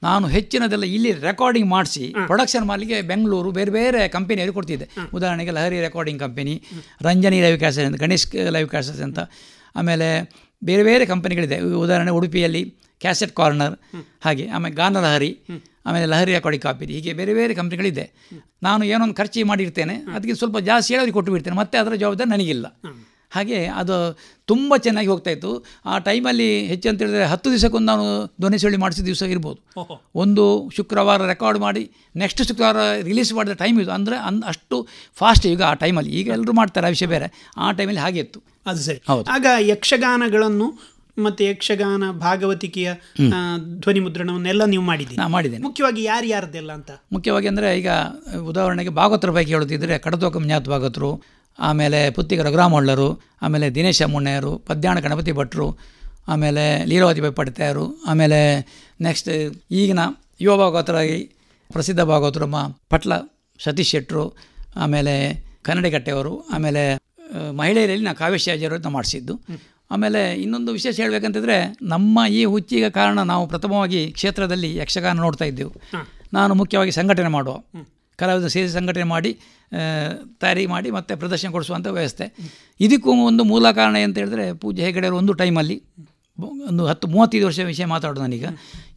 ನಾನು ಹೆಚ್ಚಿನದೆಲ್ಲ ಇಲ್ಲಿ ರೆಕಾರ್ಡಿಂಗ್ ಮಾಡಿಸಿ ಪ್ರೊಡಕ್ಷನ್ ಮಾಡಲಿಕ್ಕೆ ಬೆಂಗಳೂರು ಬೇರೆ ಬೇರೆ ಕಂಪನಿಯಲ್ಲಿ ಕೊಡ್ತಿದ್ದೆ ಉದಾಹರಣೆಗೆ Lahari recording company Ranjani live cassette ಅಂತ ಗಣೇಶ್ ಲೈವ್ ಕ್ಯಾಸೆಟ್ ಅಂತ ಆಮೇಲೆ ಬೇರೆ ಬೇರೆ ಕಂಪನಿಗಳಿದೆ ಉದಾಹರಣೆ ಉಡುಪಿಯಲ್ಲಿ ಕ್ಯಾಸೆಟ್ ಕಾರ್ನರ್ ಹಾಗೆ ಆಮೇಲೆ ಗಾನ ಲಹರಿ ಆಮೇಲೆ ಲಹರಿ ಅಕಾರ್ಡಿಂಗ್ ಕಾಪಿ ಹೀಗೆ ಬೇರೆ ಬೇರೆ ಕಂಪ್ನಿಗಳಿದೆ ನಾನು ಏನೊಂದು ಖರ್ಚು ಮಾಡಿರ್ತೇನೆ ಅದಕ್ಕೆ ಸ್ವಲ್ಪ ಜಾಸ್ತಿ ಹೇಳಿ ಕೊಟ್ಟು ಬಿಡ್ತೇನೆ ಮತ್ತೆ ಅದರ ಜವಾಬ್ದಾರಿ ನನಗಿಲ್ಲ ಹಾಗೆ ಅದು ತುಂಬ ಚೆನ್ನಾಗಿ ಹೋಗ್ತಾ ಇತ್ತು ಆ ಟೈಮಲ್ಲಿ ಹೆಚ್ಚು ಅಂತ ಹೇಳಿದ್ರೆ ಹತ್ತು ದಿವಸಕ್ಕೊಂದು ನಾನು ಧ್ವನಿ ಸುಳ್ಳಿ ಮಾಡಿಸಿದ ದಿವಸ ಇರ್ಬೋದು ಒಂದು ಶುಕ್ರವಾರ ರೆಕಾರ್ಡ್ ಮಾಡಿ ನೆಕ್ಸ್ಟ್ ಶುಕ್ರವಾರ ರಿಲೀಸ್ ಮಾಡಿದ ಟೈಮ್ ಇದು ಅಂದರೆ ಅಂದ್ ಅಷ್ಟು ಫಾಸ್ಟ್ ಈಗ ಆ ಟೈಮಲ್ಲಿ ಈಗ ಎಲ್ಲರೂ ಮಾಡ್ತಾರೆ ಆ ವಿಷಯ ಬೇರೆ ಆ ಟೈಮಲ್ಲಿ ಹಾಗೆ ಇತ್ತು ಅದು ಸರಿ ಹೌದು ಆಗ ಯಕ್ಷಗಾನಗಳನ್ನು ಮತ್ತೆ ಯಕ್ಷಗಾನ ಭಾಗವತಿಕೆಯ ಧ್ವನಿ ಮುದ್ರಣವನ್ನೆಲ್ಲ ನೀವು ಮಾಡಿದ್ದೀರಿ ಮಾಡಿದ್ದೀನಿ ಮುಖ್ಯವಾಗಿ ಯಾರು ಯಾರದ್ದೆಲ್ಲ ಅಂತ ಮುಖ್ಯವಾಗಿ ಅಂದರೆ ಈಗ ಉದಾಹರಣೆಗೆ ಭಾಗವತರ ಬಗ್ಗೆ ಹೇಳುತ್ತಿದ್ದರೆ ಕಡತೋಕ ಮ್ಯಾತ್ ಭಾಗವತರು ಆಮೇಲೆ ಪುತ್ತಿಗ ರಘುರಾಮಳ್ಳರು ಆಮೇಲೆ ದಿನೇಶ ಮುಣ್ಣೆಯರು ಪದ್ಯಾಣ ಗಣಪತಿ ಭಟ್ರು ಆಮೇಲೆ ಲೀಲಾವತಿ ಬೈ ಆಮೇಲೆ ನೆಕ್ಸ್ಟ್ ಈಗಿನ ಯುವ ಭಾಗವತರಾಗಿ ಪ್ರಸಿದ್ಧ ಭಾಗವತರು ಪಟ್ಲ ಸತೀಶ್ ಶೆಟ್ಟರು ಆಮೇಲೆ ಕನ್ನಡಿಗಟ್ಟೆಯವರು ಆಮೇಲೆ ಮಹಿಳೆಯರಲ್ಲಿ ನಾ ಕಾವ್ಯಶಾಜಿಯವರು ಅಂತ ಮಾಡಿಸಿದ್ದು ಆಮೇಲೆ ಇನ್ನೊಂದು ವಿಶೇಷ ಹೇಳಬೇಕಂತಿದ್ರೆ ನಮ್ಮ ಈ ಹುಚ್ಚಿಗೆ ಕಾರಣ ನಾವು ಪ್ರಥಮವಾಗಿ ಕ್ಷೇತ್ರದಲ್ಲಿ ಯಕ್ಷಗಾನ ನೋಡ್ತಾ ಇದ್ದೆವು ನಾನು ಮುಖ್ಯವಾಗಿ ಸಂಘಟನೆ ಮಾಡುವ ಕಲಾವಿದ ಸೇರಿ ಸಂಘಟನೆ ಮಾಡಿ ತಯಾರಿ ಮಾಡಿ ಮತ್ತೆ ಪ್ರದರ್ಶನ ಕೊಡಿಸುವಂಥ ವ್ಯವಸ್ಥೆ ಇದಕ್ಕೂ ಒಂದು ಮೂಲ ಕಾರಣ ಅಂತ ಹೇಳಿದ್ರೆ ಪೂಜೆ ಹೆಗಡೆಯವರು ಒಂದು ಟೈಮಲ್ಲಿ ಒಂದು ಹತ್ತು ಮೂವತ್ತೈದು ವರ್ಷ ವಿಷಯ ಮಾತಾಡೋದು ನಾನೀಗ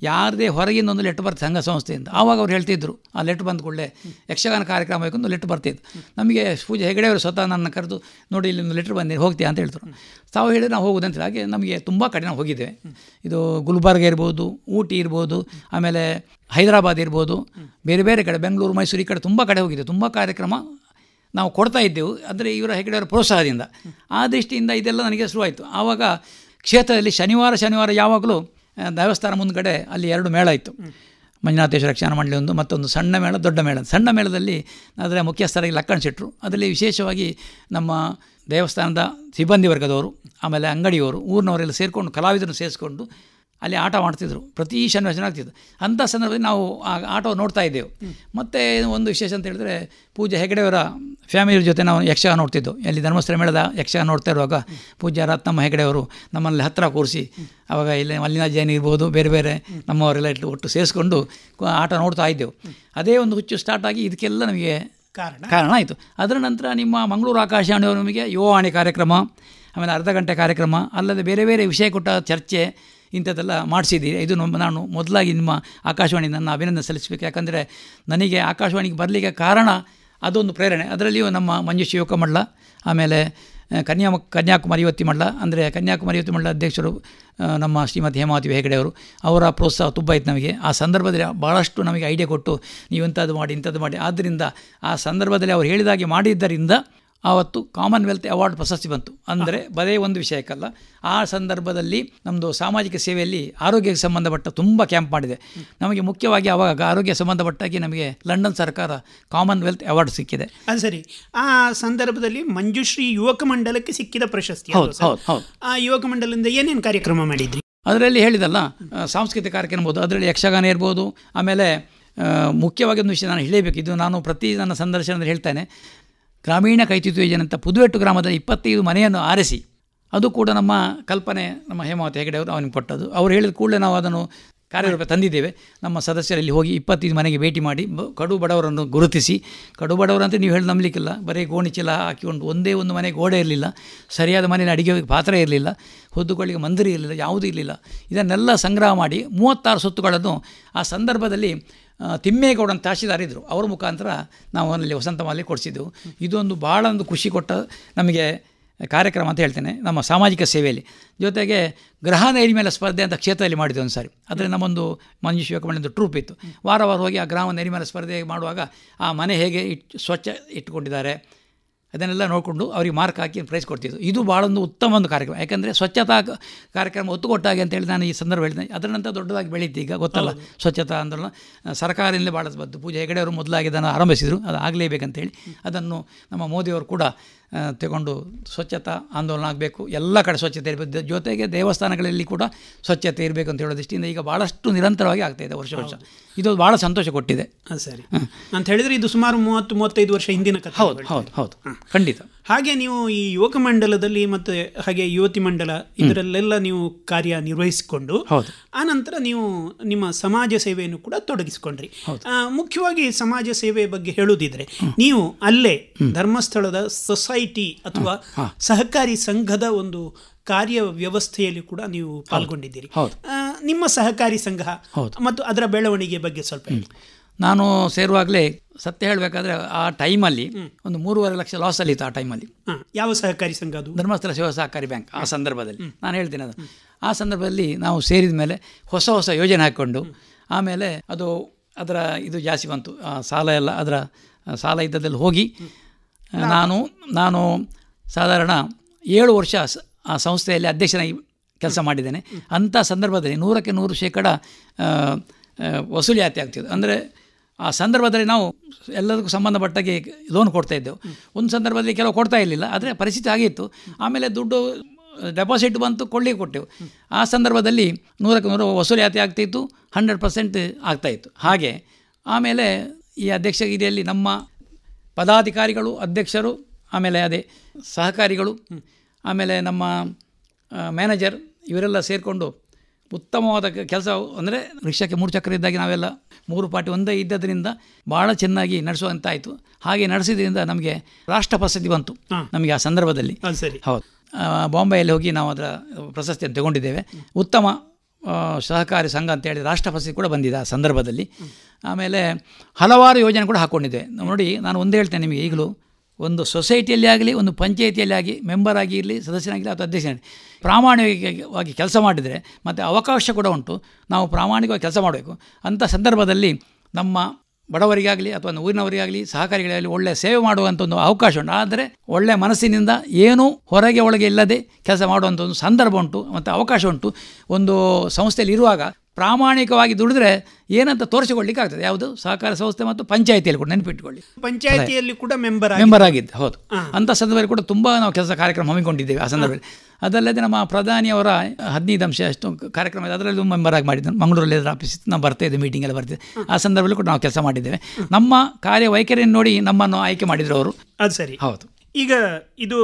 ಯಾರದೇ ಹೊರಗಿಂದ ಒಂದು ಲೆಟ್ ಬರ್ತದೆ ಸಂಘ ಸಂಸ್ಥೆಯಿಂದ ಆವಾಗ ಅವ್ರು ಹೇಳ್ತಿದ್ರು ಆ ಲೆಟ್ ಬಂದ ಕೂಡಲೇ ಯಕ್ಷಗಾನ ಕಾರ್ಯಕ್ರಮ ಒಂದು ಲೆಟ್ ಬರ್ತಿದ್ದು ನಮಗೆ ಪೂಜೆ ಹೆಗಡೆಯವರು ಸ್ವತಃ ನನ್ನ ಕರೆದು ನೋಡಿ ಇಲ್ಲಿ ಒಂದು ಲೆಟ್ರ್ ಬಂದು ಹೋಗ್ತೀಯ ಅಂತ ಹೇಳ್ತಾರೆ ತಾವು ಹೇಳಿದ್ರೆ ನಾವು ಹೋಗೋದಂತ ಹಾಗೆ ನಮಗೆ ತುಂಬ ಕಡೆ ನಾವು ಹೋಗಿದ್ದೇವೆ ಇದು ಗುಲ್ಬರ್ಗ ಇರ್ಬೋದು ಊಟಿ ಇರ್ಬೋದು ಆಮೇಲೆ ಹೈದರಾಬಾದ್ ಇರ್ಬೋದು ಬೇರೆ ಬೇರೆ ಕಡೆ ಬೆಂಗಳೂರು ಮೈಸೂರು ಈ ಕಡೆ ತುಂಬ ಕಡೆ ಹೋಗಿದೆ ತುಂಬ ಕಾರ್ಯಕ್ರಮ ನಾವು ಕೊಡ್ತಾ ಇದ್ದೆವು ಅಂದರೆ ಇವರ ಹೆಗಡೆಯವರ ಪ್ರೋತ್ಸಾಹದಿಂದ ಆ ದೃಷ್ಟಿಯಿಂದ ಇದೆಲ್ಲ ನನಗೆ ಶುರುವಾಯಿತು ಆವಾಗ ಕ್ಷೇತ್ರದಲ್ಲಿ ಶನಿವಾರ ಶನಿವಾರ ಯಾವಾಗಲೂ ದೇವಸ್ಥಾನ ಮುಂದ್ಗಡೆ ಅಲ್ಲಿ ಎರಡು ಮೇಳ ಇತ್ತು ಮಂಜುನಾಥೇಶ್ವರ ರಕ್ಷಣಾ ಮಂಡಳಿ ಒಂದು ಮತ್ತೊಂದು ಸಣ್ಣ ಮೇಳ ದೊಡ್ಡ ಮೇಳ ಸಣ್ಣ ಮೇಳದಲ್ಲಿ ಅದರ ಮುಖ್ಯಸ್ಥರಾಗಿ ಲಕ್ಕಣಿಸಿಟ್ರು ಅದರಲ್ಲಿ ವಿಶೇಷವಾಗಿ ನಮ್ಮ ದೇವಸ್ಥಾನದ ಸಿಬ್ಬಂದಿ ವರ್ಗದವರು ಆಮೇಲೆ ಅಂಗಡಿಯವರು ಊರಿನವರೆಲ್ಲ ಸೇರಿಕೊಂಡು ಕಲಾವಿದರನ್ನು ಸೇರಿಸ್ಕೊಂಡು ಅಲ್ಲಿ ಆಟ ಮಾಡ್ತಿದ್ರು ಪ್ರತಿ ಶನಿವಾರ ಜನ ಅಂಥ ಸಂದರ್ಭದಲ್ಲಿ ನಾವು ಆ ಆಟೋ ನೋಡ್ತಾ ಇದ್ದೆವು ಮತ್ತು ಒಂದು ವಿಶೇಷ ಅಂತ ಹೇಳಿದ್ರೆ ಪೂಜಾ ಹೆಗಡೆಯವರ ಫ್ಯಾಮಿಲಿಯವ್ರ ಜೊತೆ ನಾವು ಯಕ್ಷಗಾನ ನೋಡ್ತಿದ್ದೆವು ಎಲ್ಲಿ ಧರ್ಮಸ್ಥಳ ಮೇಳದ ಯಕ್ಷಗಾನ ನೋಡ್ತಾ ಇರುವಾಗ ಪೂಜಾ ರತ್ನಮ್ಮ ಹೆಗಡೆಯವರು ನಮ್ಮಲ್ಲಿ ಹತ್ತಿರ ಕೂರಿಸಿ ಆವಾಗ ಇಲ್ಲಿ ಮಲ್ಲಿನ ಜೈನ್ ಇರ್ಬೋದು ಬೇರೆ ಬೇರೆ ನಮ್ಮವರೆಲ್ಲ ಇಟ್ಟು ಒಟ್ಟು ಸೇರಿಸ್ಕೊಂಡು ಆಟ ನೋಡ್ತಾ ಇದ್ದೆವು ಅದೇ ಒಂದು ಹುಚ್ಚು ಸ್ಟಾರ್ಟ್ ಆಗಿ ಇದಕ್ಕೆಲ್ಲ ನಮಗೆ ಕಾರಣ ಕಾರಣ ಆಯಿತು ಅದರ ನಂತರ ನಿಮ್ಮ ಮಂಗಳೂರು ಆಕಾಶವಾಣಿಯವರು ನಮಗೆ ಯುವವಾಣಿ ಕಾರ್ಯಕ್ರಮ ಆಮೇಲೆ ಅರ್ಧ ಗಂಟೆ ಕಾರ್ಯಕ್ರಮ ಅಲ್ಲದೆ ಬೇರೆ ಬೇರೆ ವಿಷಯ ಕೊಟ್ಟ ಚರ್ಚೆ ಇಂಥದ್ದೆಲ್ಲ ಮಾಡಿಸಿದ್ದೀರಿ ಇದು ನಮ್ಮ ನಾನು ಮೊದಲಾಗಿ ನಿಮ್ಮ ಆಕಾಶವಾಣಿ ನನ್ನ ಅಭಿನಂದನೆ ಸಲ್ಲಿಸಬೇಕು ಯಾಕಂದರೆ ನನಗೆ ಆಕಾಶವಾಣಿಗೆ ಬರಲಿಕ್ಕೆ ಕಾರಣ ಅದೊಂದು ಪ್ರೇರಣೆ ಅದರಲ್ಲಿಯೂ ನಮ್ಮ ಮಂಜು ಶಿವಕಮಳ್ಳ ಆಮೇಲೆ ಕನ್ಯಾ ಕನ್ಯಾಕುಮಾರಿ ಮಳ್ಳ ಅಂದರೆ ಕನ್ಯಾಕುಮಾರಿ ಮಳ್ಳ ಅಧ್ಯಕ್ಷರು ನಮ್ಮ ಶ್ರೀಮತಿ ಹೇಮಾವತಿ ಹೆಗಡೆಯವರು ಅವರ ಪ್ರೋತ್ಸಾಹ ತುಂಬ ಇತ್ತು ನಮಗೆ ಆ ಸಂದರ್ಭದಲ್ಲಿ ಭಾಳಷ್ಟು ನಮಗೆ ಐಡಿಯಾ ಕೊಟ್ಟು ನೀವು ಇಂಥದ್ದು ಮಾಡಿ ಇಂಥದ್ದು ಮಾಡಿ ಆದ್ದರಿಂದ ಆ ಸಂದರ್ಭದಲ್ಲಿ ಅವರು ಹೇಳಿದಾಗೆ ಮಾಡಿದ್ದರಿಂದ ಆವತ್ತು ಕಾಮನ್ವೆಲ್ತ್ ಅವಾರ್ಡ್ ಪ್ರಶಸ್ತಿ ಬಂತು ಅಂದರೆ ಬದೇ ಒಂದು ವಿಷಯಕ್ಕಲ್ಲ ಆ ಸಂದರ್ಭದಲ್ಲಿ ನಮ್ಮದು ಸಾಮಾಜಿಕ ಸೇವೆಯಲ್ಲಿ ಆರೋಗ್ಯಕ್ಕೆ ಸಂಬಂಧಪಟ್ಟ ತುಂಬ ಕ್ಯಾಂಪ್ ಮಾಡಿದೆ ನಮಗೆ ಮುಖ್ಯವಾಗಿ ಆವಾಗ ಆರೋಗ್ಯ ಸಂಬಂಧಪಟ್ಟಾಗಿ ನಮಗೆ ಲಂಡನ್ ಸರ್ಕಾರ ಕಾಮನ್ವೆಲ್ತ್ ಅವಾರ್ಡ್ ಸಿಕ್ಕಿದೆ ಅದು ಸರಿ ಆ ಸಂದರ್ಭದಲ್ಲಿ ಮಂಜುಶ್ರೀ ಯುವಕ ಮಂಡಲಕ್ಕೆ ಸಿಕ್ಕಿದ ಪ್ರಶಸ್ತಿ ಹೌದು ಹೌದು ಹೌದು ಆ ಯುವಕ ಮಂಡಲದಿಂದ ಏನೇನು ಕಾರ್ಯಕ್ರಮ ಮಾಡಿದ್ರಿ ಅದರಲ್ಲಿ ಹೇಳಿದಲ್ಲ ಸಾಂಸ್ಕೃತಿಕ ಕಾರ್ಯಕ್ರಮ ಇರ್ಬೋದು ಅದರಲ್ಲಿ ಯಕ್ಷಗಾನ ಇರ್ಬೋದು ಆಮೇಲೆ ಮುಖ್ಯವಾಗಿ ಒಂದು ವಿಷಯ ನಾನು ಹೇಳಬೇಕು ಇದು ನಾನು ಪ್ರತಿ ನನ್ನ ಸಂದರ್ಶನದಲ್ಲಿ ಹೇಳ್ತೇನೆ ಗ್ರಾಮೀಣ ಕೈತಿತ್ತು ಯೋಜನೆ ಅಂತ ಪುದುವೆಟ್ಟು ಗ್ರಾಮದ ಇಪ್ಪತ್ತೈದು ಮನೆಯನ್ನು ಆರಿಸಿ ಅದು ಕೂಡ ನಮ್ಮ ಕಲ್ಪನೆ ನಮ್ಮ ಹೇಮಾವತಿ ಹೆಗಡೆ ಅವರು ಅವನಿಗೆ ಕೊಟ್ಟದು ಅವರು ಹೇಳಿದ ಕೂಡಲೇ ನಾವು ಅದನ್ನು ಕಾರ್ಯರೂಪ ತಂದಿದ್ದೇವೆ ನಮ್ಮ ಸದಸ್ಯರಲ್ಲಿ ಹೋಗಿ ಇಪ್ಪತ್ತೈದು ಮನೆಗೆ ಭೇಟಿ ಮಾಡಿ ಕಡು ಬಡವರನ್ನು ಗುರುತಿಸಿ ಕಡು ಬಡವರಂತೆ ನೀವು ಹೇಳಿ ನಂಬಲಿಕ್ಕಿಲ್ಲ ಬರೀ ಗೋಣಿ ಚೀಲ ಹಾಕಿಕೊಂಡು ಒಂದೇ ಒಂದು ಮನೆ ಗೋಡೆ ಇರಲಿಲ್ಲ ಸರಿಯಾದ ಮನೆಯಲ್ಲಿ ಅಡಿಗೆ ಪಾತ್ರ ಇರಲಿಲ್ಲ ಹೊದ್ದುಗಳಿಗೆ ಮಂದಿರ ಇರಲಿಲ್ಲ ಯಾವುದೂ ಇರಲಿಲ್ಲ ಇದನ್ನೆಲ್ಲ ಸಂಗ್ರಹ ಮಾಡಿ ಮೂವತ್ತಾರು ಸುತ್ತುಗಳನ್ನು ಆ ಸಂದರ್ಭದಲ್ಲಿ ತಿಮ್ಮೇಗೌಡನ ಇದ್ದರು ಅವ್ರ ಮುಖಾಂತರ ನಾವು ಅಲ್ಲಿ ವಸಂತ ಮಾಲಿ ಕೊಡಿಸಿದ್ದು ಇದೊಂದು ಭಾಳ ಒಂದು ಖುಷಿ ಕೊಟ್ಟ ನಮಗೆ ಕಾರ್ಯಕ್ರಮ ಅಂತ ಹೇಳ್ತೇನೆ ನಮ್ಮ ಸಾಮಾಜಿಕ ಸೇವೆಯಲ್ಲಿ ಜೊತೆಗೆ ಗ್ರಹ ಮೇಲೆ ಸ್ಪರ್ಧೆ ಅಂತ ಕ್ಷೇತ್ರದಲ್ಲಿ ಮಾಡಿದ್ವಿ ಒಂದು ಸಾರಿ ಆದರೆ ನಮ್ಮೊಂದು ಮಂಜು ಒಂದು ಟ್ರೂಪ್ ಇತ್ತು ವಾರ ವಾರ ಹೋಗಿ ಆ ಗ್ರಾಮ ಮೇಲೆ ಸ್ಪರ್ಧೆ ಮಾಡುವಾಗ ಆ ಮನೆ ಹೇಗೆ ಇಟ್ ಸ್ವಚ್ಛ ಇಟ್ಟುಕೊಂಡಿದ್ದಾರೆ ಅದನ್ನೆಲ್ಲ ನೋಡಿಕೊಂಡು ಅವ್ರಿಗೆ ಮಾರ್ಕ್ ಹಾಕಿ ಪ್ರೈಸ್ ಕೊಡ್ತಿದ್ದು ಇದು ಭಾಳ ಒಂದು ಉತ್ತಮ ಒಂದು ಕಾರ್ಯಕ್ರಮ ಯಾಕಂದರೆ ಸ್ವಚ್ಛತಾ ಕಾರ್ಯಕ್ರಮ ಒತ್ತು ಕೊಟ್ಟಾಗಿ ಅಂತೇಳಿ ನಾನು ಈ ಸಂದರ್ಭ ಅದರ ನಂತರ ದೊಡ್ಡದಾಗಿ ಬೆಳೀತು ಈಗ ಗೊತ್ತಲ್ಲ ಸ್ವಚ್ಛತಾ ಆಂದೋಲನ ಸರ್ಕಾರದಿಂದಲೇ ಭಾಳ ಬಂತು ಪೂಜೆ ಹೆಗಡೆಯವರು ಮೊದಲಾಗಿ ಅದನ್ನು ಆರಂಭಿಸಿದರು ಅದು ಆಗಲೇಬೇಕಂತೇಳಿ ಅದನ್ನು ನಮ್ಮ ಮೋದಿಯವರು ಕೂಡ ತಗೊಂಡು ಸ್ವಚ್ಛತಾ ಆಂದೋಲನ ಆಗಬೇಕು ಎಲ್ಲ ಕಡೆ ಸ್ವಚ್ಛತೆ ಇರಬೇಕು ಜೊತೆಗೆ ದೇವಸ್ಥಾನಗಳಲ್ಲಿ ಕೂಡ ಸ್ವಚ್ಛತೆ ಇರಬೇಕು ಅಂತ ಹೇಳೋ ದೃಷ್ಟಿಯಿಂದ ಈಗ ಭಾಳಷ್ಟು ನಿರಂತರವಾಗಿ ಆಗ್ತಾಯಿದೆ ವರ್ಷ ವರ್ಷ ಇದು ಭಾಳ ಸಂತೋಷ ಕೊಟ್ಟಿದೆ ಸರಿ ಅಂತ ಹೇಳಿದರೆ ಇದು ಸುಮಾರು ಮೂವತ್ತು ಮೂವತ್ತೈದು ವರ್ಷ ಹಿಂದಿನ ಕಥೆ ಹೌದು ಹೌದು ಹೌದು ಖಂಡಿತ ಹಾಗೆ ನೀವು ಈ ಯುವಕ ಮಂಡಲದಲ್ಲಿ ಮತ್ತು ಹಾಗೆ ಯುವತಿ ಮಂಡಲ ಇದರಲ್ಲೆಲ್ಲ ನೀವು ಕಾರ್ಯ ನಿರ್ವಹಿಸಿಕೊಂಡು ಆ ನಂತರ ನೀವು ನಿಮ್ಮ ಸಮಾಜ ಸೇವೆಯನ್ನು ಕೂಡ ತೊಡಗಿಸಿಕೊಂಡ್ರಿ ಮುಖ್ಯವಾಗಿ ಸಮಾಜ ಸೇವೆ ಬಗ್ಗೆ ಹೇಳುವುದಿದ್ರೆ ನೀವು ಅಲ್ಲೇ ಧರ್ಮಸ್ಥಳದ ಸೊಸೈಟಿ ಅಥವಾ ಸಹಕಾರಿ ಸಂಘದ ಒಂದು ಕಾರ್ಯ ವ್ಯವಸ್ಥೆಯಲ್ಲಿ ಕೂಡ ನೀವು ಪಾಲ್ಗೊಂಡಿದ್ದೀರಿ ನಿಮ್ಮ ಸಹಕಾರಿ ಸಂಘ ಮತ್ತು ಅದರ ಬೆಳವಣಿಗೆ ಬಗ್ಗೆ ಸ್ವಲ್ಪ ನಾನು ಸೇರುವಾಗಲೇ ಸತ್ಯ ಹೇಳಬೇಕಾದ್ರೆ ಆ ಟೈಮಲ್ಲಿ ಒಂದು ಮೂರುವರೆ ಲಕ್ಷ ಲಾಸ್ ಅಲ್ಲಿ ಆ ಟೈಮಲ್ಲಿ ಯಾವ ಸಹಕಾರಿ ಸಂಘ ಅದು ಧರ್ಮಸ್ಥಳ ಸೇವಾ ಸಹಕಾರಿ ಬ್ಯಾಂಕ್ ಆ ಸಂದರ್ಭದಲ್ಲಿ ನಾನು ಹೇಳ್ತೀನಿ ಅದು ಆ ಸಂದರ್ಭದಲ್ಲಿ ನಾವು ಸೇರಿದ ಮೇಲೆ ಹೊಸ ಹೊಸ ಯೋಜನೆ ಹಾಕ್ಕೊಂಡು ಆಮೇಲೆ ಅದು ಅದರ ಇದು ಜಾಸ್ತಿ ಬಂತು ಸಾಲ ಎಲ್ಲ ಅದರ ಸಾಲ ಇದ್ದದಲ್ಲಿ ಹೋಗಿ ನಾನು ನಾನು ಸಾಧಾರಣ ಏಳು ವರ್ಷ ಆ ಸಂಸ್ಥೆಯಲ್ಲಿ ಅಧ್ಯಕ್ಷನಾಗಿ ಕೆಲಸ ಮಾಡಿದ್ದೇನೆ ಅಂಥ ಸಂದರ್ಭದಲ್ಲಿ ನೂರಕ್ಕೆ ನೂರು ಶೇಕಡ ವಸೂಲಿ ಆಗ್ತಿತ್ತು ಅಂದರೆ ಆ ಸಂದರ್ಭದಲ್ಲಿ ನಾವು ಎಲ್ಲದಕ್ಕೂ ಸಂಬಂಧಪಟ್ಟಾಗೆ ಲೋನ್ ಕೊಡ್ತಾ ಇದ್ದೆವು ಒಂದು ಸಂದರ್ಭದಲ್ಲಿ ಕೆಲವು ಕೊಡ್ತಾ ಇರಲಿಲ್ಲ ಆದರೆ ಪರಿಸ್ಥಿತಿ ಆಗಿತ್ತು ಆಮೇಲೆ ದುಡ್ಡು ಡೆಪಾಸಿಟ್ ಬಂತು ಕೊಡ್ಲಿಕ್ಕೆ ಕೊಟ್ಟೆವು ಆ ಸಂದರ್ಭದಲ್ಲಿ ನೂರಕ್ಕೆ ನೂರು ವಸೂಲಾತಿ ಆಗ್ತಾಯಿತ್ತು ಹಂಡ್ರೆಡ್ ಪರ್ಸೆಂಟ್ ಆಗ್ತಾಯಿತ್ತು ಹಾಗೆ ಆಮೇಲೆ ಈ ಅಧ್ಯಕ್ಷಗಿರಿಯಲ್ಲಿ ನಮ್ಮ ಪದಾಧಿಕಾರಿಗಳು ಅಧ್ಯಕ್ಷರು ಆಮೇಲೆ ಅದೇ ಸಹಕಾರಿಗಳು ಆಮೇಲೆ ನಮ್ಮ ಮ್ಯಾನೇಜರ್ ಇವರೆಲ್ಲ ಸೇರಿಕೊಂಡು ಉತ್ತಮವಾದ ಕೆಲಸ ಅಂದರೆ ರಿಕ್ಷಾಕ್ಕೆ ಮೂರು ಚಕ್ರ ಇದ್ದಾಗಿ ನಾವೆಲ್ಲ ಮೂರು ಪಾರ್ಟಿ ಒಂದೇ ಇದ್ದದರಿಂದ ಭಾಳ ಚೆನ್ನಾಗಿ ನಡೆಸುವಂತಾಯಿತು ಹಾಗೆ ನಡೆಸಿದ್ರಿಂದ ನಮಗೆ ರಾಷ್ಟ್ರ ಪ್ರಸಿದ್ಧಿ ಬಂತು ನಮಗೆ ಆ ಸಂದರ್ಭದಲ್ಲಿ ಸರಿ ಹೌದು ಬಾಂಬೆಯಲ್ಲಿ ಹೋಗಿ ನಾವು ಅದರ ಪ್ರಶಸ್ತಿಯನ್ನು ತಗೊಂಡಿದ್ದೇವೆ ಉತ್ತಮ ಸಹಕಾರಿ ಸಂಘ ಅಂತೇಳಿ ರಾಷ್ಟ್ರ ಪ್ರಸಿದ್ಧಿ ಕೂಡ ಬಂದಿದೆ ಆ ಸಂದರ್ಭದಲ್ಲಿ ಆಮೇಲೆ ಹಲವಾರು ಯೋಜನೆ ಕೂಡ ಹಾಕ್ಕೊಂಡಿದ್ದೆ ನೋಡಿ ನಾನು ಒಂದೇ ಹೇಳ್ತೇನೆ ನಿಮಗೆ ಈಗಲೂ ಒಂದು ಸೊಸೈಟಿಯಲ್ಲಿ ಆಗಲಿ ಒಂದು ಪಂಚಾಯಿತಿಯಲ್ಲಿ ಆಗಿ ಮೆಂಬರ್ ಆಗಿರಲಿ ಸದಸ್ಯನಾಗಿರಲಿ ಅಥವಾ ಅಧ್ಯಕ್ಷನಾಗಿ ಪ್ರಾಮಾಣಿಕವಾಗಿ ಕೆಲಸ ಮಾಡಿದರೆ ಮತ್ತು ಅವಕಾಶ ಕೂಡ ಉಂಟು ನಾವು ಪ್ರಾಮಾಣಿಕವಾಗಿ ಕೆಲಸ ಮಾಡಬೇಕು ಅಂಥ ಸಂದರ್ಭದಲ್ಲಿ ನಮ್ಮ ಬಡವರಿಗಾಗಲಿ ಅಥವಾ ಊರಿನವರಿಗಾಗಲಿ ಸಹಕಾರಿಗಳಿಗಾಗಲಿ ಒಳ್ಳೆಯ ಸೇವೆ ಮಾಡುವಂಥ ಒಂದು ಅವಕಾಶ ಉಂಟು ಆದರೆ ಒಳ್ಳೆಯ ಮನಸ್ಸಿನಿಂದ ಏನೂ ಹೊರಗೆ ಒಳಗೆ ಇಲ್ಲದೆ ಕೆಲಸ ಮಾಡುವಂಥ ಒಂದು ಸಂದರ್ಭ ಉಂಟು ಮತ್ತು ಅವಕಾಶ ಉಂಟು ಒಂದು ಸಂಸ್ಥೆಯಲ್ಲಿ ಇರುವಾಗ ಪ್ರಾಮಾಣಿಕವಾಗಿ ದುಡಿದ್ರೆ ಏನಂತ ತೋರಿಸಿಕೊಳ್ಳಿಕ್ಕೆ ಆಗ್ತದೆ ಯಾವುದು ಸಹಕಾರ ಸಂಸ್ಥೆ ಮತ್ತು ಪಂಚಾಯಿತಿಯಲ್ಲಿ ಕೂಡ ನೆನಪಿಟ್ಟುಕೊಳ್ಳಿ ಪಂಚಾಯಿತಿಯಲ್ಲಿ ಕೂಡ ಮೆಂಬರ್ ಮೆಂಬರ್ ಆಗಿದ್ದೆ ಹೌದು ಅಂತ ಸಂದರ್ಭದಲ್ಲಿ ಕೂಡ ತುಂಬ ನಾವು ಕೆಲಸ ಕಾರ್ಯಕ್ರಮ ಹಮ್ಮಿಕೊಂಡಿದ್ದೇವೆ ಆ ಸಂದರ್ಭದಲ್ಲಿ ಅದಲ್ಲದೆ ನಮ್ಮ ಪ್ರಧಾನಿಯವರ ಹದಿನೈದು ಅಂಶ ಅಷ್ಟು ಕಾರ್ಯಕ್ರಮ ಇದೆ ಅದರಲ್ಲಿ ಮೆಂಬರ್ ಆಗಿ ಮಾಡಿದ್ದೆ ಮಂಗಳೂರಲ್ಲಿ ಆಫೀಸ್ ನಾವು ಬರ್ತಾ ಇದ್ದೆ ಮೀಟಿಂಗ್ ಎಲ್ಲ ಬರ್ತಿದೆ ಆ ಸಂದರ್ಭದಲ್ಲಿ ಕೂಡ ನಾವು ಕೆಲಸ ಮಾಡಿದ್ದೇವೆ ನಮ್ಮ ಕಾರ್ಯ ವೈಖರಿಯನ್ನು ನೋಡಿ ನಮ್ಮನ್ನು ಆಯ್ಕೆ ಮಾಡಿದ್ರು ಅವರು ಅದು ಸರಿ ಹೌದು ಈಗ ಇದು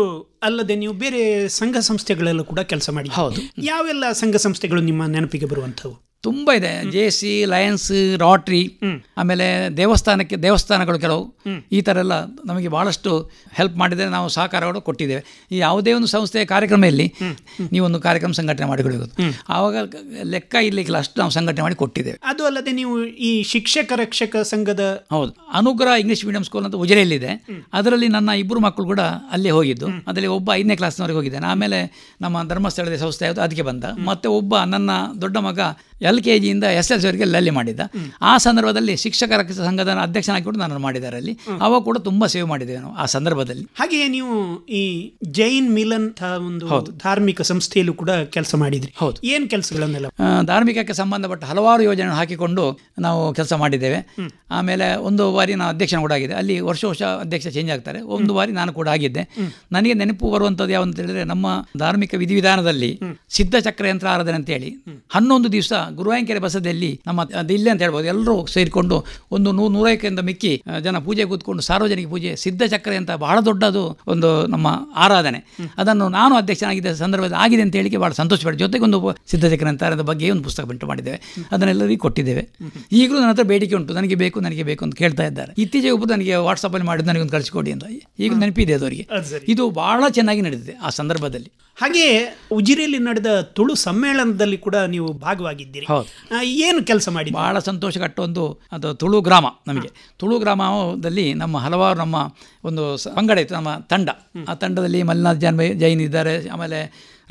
ಅಲ್ಲದೆ ನೀವು ಬೇರೆ ಸಂಘ ಸಂಸ್ಥೆಗಳಲ್ಲೂ ಕೂಡ ಕೆಲಸ ಮಾಡಿ ಹೌದು ಯಾವೆಲ್ಲ ಸಂಘ ಸಂಸ್ಥೆಗಳು ನಿಮ್ಮ ನೆನಪಿಗೆ ಬರುವಂಥವು ತುಂಬ ಇದೆ ಜೆ ಸಿ ಲಯನ್ಸ್ ರಾಟ್ರಿ ಆಮೇಲೆ ದೇವಸ್ಥಾನಕ್ಕೆ ದೇವಸ್ಥಾನಗಳು ಕೆಲವು ಈ ಥರ ಎಲ್ಲ ನಮಗೆ ಭಾಳಷ್ಟು ಹೆಲ್ಪ್ ಮಾಡಿದರೆ ನಾವು ಸಹಕಾರಗಳು ಕೊಟ್ಟಿದ್ದೇವೆ ಈ ಯಾವುದೇ ಒಂದು ಸಂಸ್ಥೆಯ ಕಾರ್ಯಕ್ರಮ ಇಲ್ಲಿ ನೀವೊಂದು ಕಾರ್ಯಕ್ರಮ ಸಂಘಟನೆ ಮಾಡಿಕೊಡಬೇಕು ಆವಾಗ ಲೆಕ್ಕ ಇಲ್ಲ ಅಷ್ಟು ನಾವು ಸಂಘಟನೆ ಮಾಡಿ ಕೊಟ್ಟಿದ್ದೇವೆ ಅದು ಅಲ್ಲದೆ ನೀವು ಈ ಶಿಕ್ಷಕ ರಕ್ಷಕ ಸಂಘದ ಹೌದು ಅನುಗ್ರಹ ಇಂಗ್ಲೀಷ್ ಮೀಡಿಯಂ ಸ್ಕೂಲ್ ಅಂತ ಉಜಿರೆಯಲ್ಲಿದೆ ಅದರಲ್ಲಿ ನನ್ನ ಇಬ್ಬರು ಮಕ್ಕಳು ಕೂಡ ಅಲ್ಲೇ ಹೋಗಿದ್ದು ಅದರಲ್ಲಿ ಒಬ್ಬ ಐದನೇ ಕ್ಲಾಸ್ನವರೆಗೆ ಹೋಗಿದ್ದಾನೆ ಆಮೇಲೆ ನಮ್ಮ ಧರ್ಮಸ್ಥಳದ ಸಂಸ್ಥೆ ಆಯಿತು ಅದಕ್ಕೆ ಬಂದ ಮತ್ತೆ ಒಬ್ಬ ನನ್ನ ದೊಡ್ಡ ಮಗ ಎಲ್ ಕೆ ಜಿಯಿಂದ ಎಸ್ ಎಲ್ ಅಲ್ಲಿ ಮಾಡಿದ್ದ ಆ ಸಂದರ್ಭದಲ್ಲಿ ಶಿಕ್ಷಕರ ಸಂಘದ ಅಧ್ಯಕ್ಷನಾಗಿಬಿಟ್ಟು ನಾನು ಮಾಡಿದ್ದಾರೆ ಅಲ್ಲಿ ಅವಾಗ ಕೂಡ ತುಂಬಾ ಸೇವೆ ಮಾಡಿದೆ ನಾವು ಆ ಸಂದರ್ಭದಲ್ಲಿ ಹಾಗೆಯೇ ನೀವು ಈ ಜೈನ್ ಮಿಲನ್ ಒಂದು ಧಾರ್ಮಿಕ ಸಂಸ್ಥೆಯಲ್ಲೂ ಕೂಡ ಕೆಲಸ ಮಾಡಿದ್ರಿ ಹೌದು ಏನು ಕೆಲಸಗಳನ್ನೆಲ್ಲ ಧಾರ್ಮಿಕಕ್ಕೆ ಸಂಬಂಧಪಟ್ಟ ಹಲವಾರು ಯೋಜನೆ ಹಾಕಿಕೊಂಡು ನಾವು ಕೆಲಸ ಮಾಡಿದ್ದೇವೆ ಆಮೇಲೆ ಒಂದು ಬಾರಿ ನಾನು ಅಧ್ಯಕ್ಷನ ಕೂಡ ಆಗಿದೆ ಅಲ್ಲಿ ವರ್ಷ ವರ್ಷ ಅಧ್ಯಕ್ಷ ಚೇಂಜ್ ಆಗ್ತಾರೆ ಒಂದು ಬಾರಿ ನಾನು ಕೂಡ ಆಗಿದ್ದೆ ನನಗೆ ನೆನಪು ಬರುವಂತದ್ದು ಯಾವಂತ ಹೇಳಿದ್ರೆ ನಮ್ಮ ಧಾರ್ಮಿಕ ವಿಧಿವಿಧಾನದಲ್ಲಿ ಸಿದ್ಧ ಚಕ್ರ ಯಂತ್ರ ಆರಾಧನೆ ಹೇಳಿ ಹನ್ನೊಂದು ದಿವಸ ಗುರುವಾಯಂಕೆರೆ ಬಸದಿಯಲ್ಲಿ ನಮ್ಮ ದಿಲ್ಲಿ ಅಂತ ಹೇಳ್ಬೋದು ಎಲ್ಲರೂ ಸೇರಿಕೊಂಡು ಒಂದು ನೂರು ನೂರೈಕರಿಂದ ಮಿಕ್ಕಿ ಜನ ಪೂಜೆ ಕೂತ್ಕೊಂಡು ಸಾರ್ವಜನಿಕ ಪೂಜೆ ಸಿದ್ಧಚಕ್ರೆ ಅಂತ ಬಹಳ ದೊಡ್ಡದು ಒಂದು ನಮ್ಮ ಆರಾಧನೆ ಅದನ್ನು ನಾನು ಅಧ್ಯಕ್ಷನಾಗಿದ್ದ ಸಂದರ್ಭದಲ್ಲಿ ಆಗಿದೆ ಅಂತ ಹೇಳಿಕೆ ಬಹಳ ಸಂತೋಷ ಪಡ್ತೀವಿ ಜೊತೆಗೆ ಒಂದು ಅಂತ ಅದರ ಬಗ್ಗೆ ಒಂದು ಪುಸ್ತಕ ಬಿಂಟು ಮಾಡಿದ್ದೇವೆ ಅದನ್ನೆಲ್ಲರಿಗೂ ಕೊಟ್ಟಿದ್ದೇವೆ ಈಗಲೂ ನನ್ನ ಹತ್ರ ಬೇಡಿಕೆ ಉಂಟು ನನಗೆ ಬೇಕು ನನಗೆ ಬೇಕು ಅಂತ ಕೇಳ್ತಾ ಇದ್ದಾರೆ ಇತ್ತೀಚೆಗೆ ಒಬ್ಬರು ನನಗೆ ವಾಟ್ಸಪ್ಪಲ್ಲಿ ಮಾಡಿದ್ದು ನನಗೊಂದು ಕಳಿಸಿಕೊಡಿ ಅಂತ ಈಗ ನೆನಪಿದೆ ಅದವರಿಗೆ ಅವರಿಗೆ ಇದು ಬಹಳ ಚೆನ್ನಾಗಿ ನಡೆದಿದೆ ಆ ಸಂದರ್ಭದಲ್ಲಿ ಹಾಗೆಯೇ ಉಜಿರೆಯಲ್ಲಿ ನಡೆದ ತುಳು ಸಮ್ಮೇಳನದಲ್ಲಿ ಕೂಡ ನೀವು ಭಾಗವಾಗಿದ್ದೀರಿ ಏನು ಕೆಲಸ ಮಾಡಿ ಬಹಳ ಸಂತೋಷ ಒಂದು ಅದು ತುಳು ಗ್ರಾಮ ನಮಗೆ ತುಳು ಗ್ರಾಮದಲ್ಲಿ ನಮ್ಮ ಹಲವಾರು ನಮ್ಮ ಒಂದು ಅಂಗಡ ಇತ್ತು ನಮ್ಮ ತಂಡ ಆ ತಂಡದಲ್ಲಿ ಮಲ್ಲಿನಾಥ್ ಜೈನ್ ಇದ್ದಾರೆ ಆಮೇಲೆ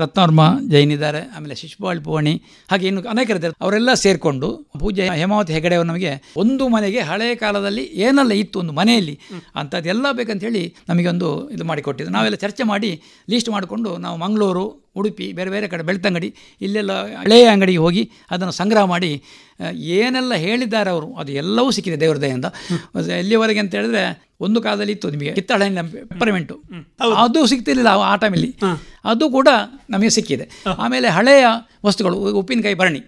ರತ್ನವರ್ಮ ಜೈನಿದ್ದಾರೆ ಆಮೇಲೆ ಶಿಶುಪಾಳ್ ಪೋಣಿ ಹಾಗೆ ಇನ್ನು ಅನೇಕರಿದ್ದಾರೆ ಅವರೆಲ್ಲ ಸೇರಿಕೊಂಡು ಪೂಜೆ ಹೇಮಾವತಿ ಹೆಗಡೆಯವರು ನಮಗೆ ಒಂದು ಮನೆಗೆ ಹಳೆಯ ಕಾಲದಲ್ಲಿ ಏನೆಲ್ಲ ಇತ್ತು ಒಂದು ಮನೆಯಲ್ಲಿ ಅಂಥದ್ದೆಲ್ಲ ಬೇಕಂತ ಹೇಳಿ ನಮಗೆ ಒಂದು ಇದು ಮಾಡಿಕೊಟ್ಟಿದ್ದು ನಾವೆಲ್ಲ ಚರ್ಚೆ ಮಾಡಿ ಲೀಸ್ಟ್ ಮಾಡಿಕೊಂಡು ನಾವು ಮಂಗಳೂರು ಉಡುಪಿ ಬೇರೆ ಬೇರೆ ಕಡೆ ಬೆಳ್ತಂಗಡಿ ಇಲ್ಲೆಲ್ಲ ಹಳೆಯ ಅಂಗಡಿಗೆ ಹೋಗಿ ಅದನ್ನು ಸಂಗ್ರಹ ಮಾಡಿ ಏನೆಲ್ಲ ಹೇಳಿದ್ದಾರೆ ಅವರು ಅದು ಎಲ್ಲವೂ ಸಿಕ್ಕಿದೆ ದೇವ್ರ ದಯಿಂದ ಎಲ್ಲಿವರೆಗೆ ಅಂತ ಹೇಳಿದ್ರೆ ಒಂದು ಕಾಲದಲ್ಲಿ ಇತ್ತು ನಿಮಗೆ ಕಿತ್ತಳೆ ಪೆಪ್ಪರ್ಮೆಂಟು ಅದು ಸಿಗ್ತಿರ್ಲಿಲ್ಲ ಆ ಟೈಮಲ್ಲಿ ಅದು ಕೂಡ ನಮಗೆ ಸಿಕ್ಕಿದೆ ಆಮೇಲೆ ಹಳೆಯ ವಸ್ತುಗಳು ಉಪ್ಪಿನಕಾಯಿ ಭರಣಿ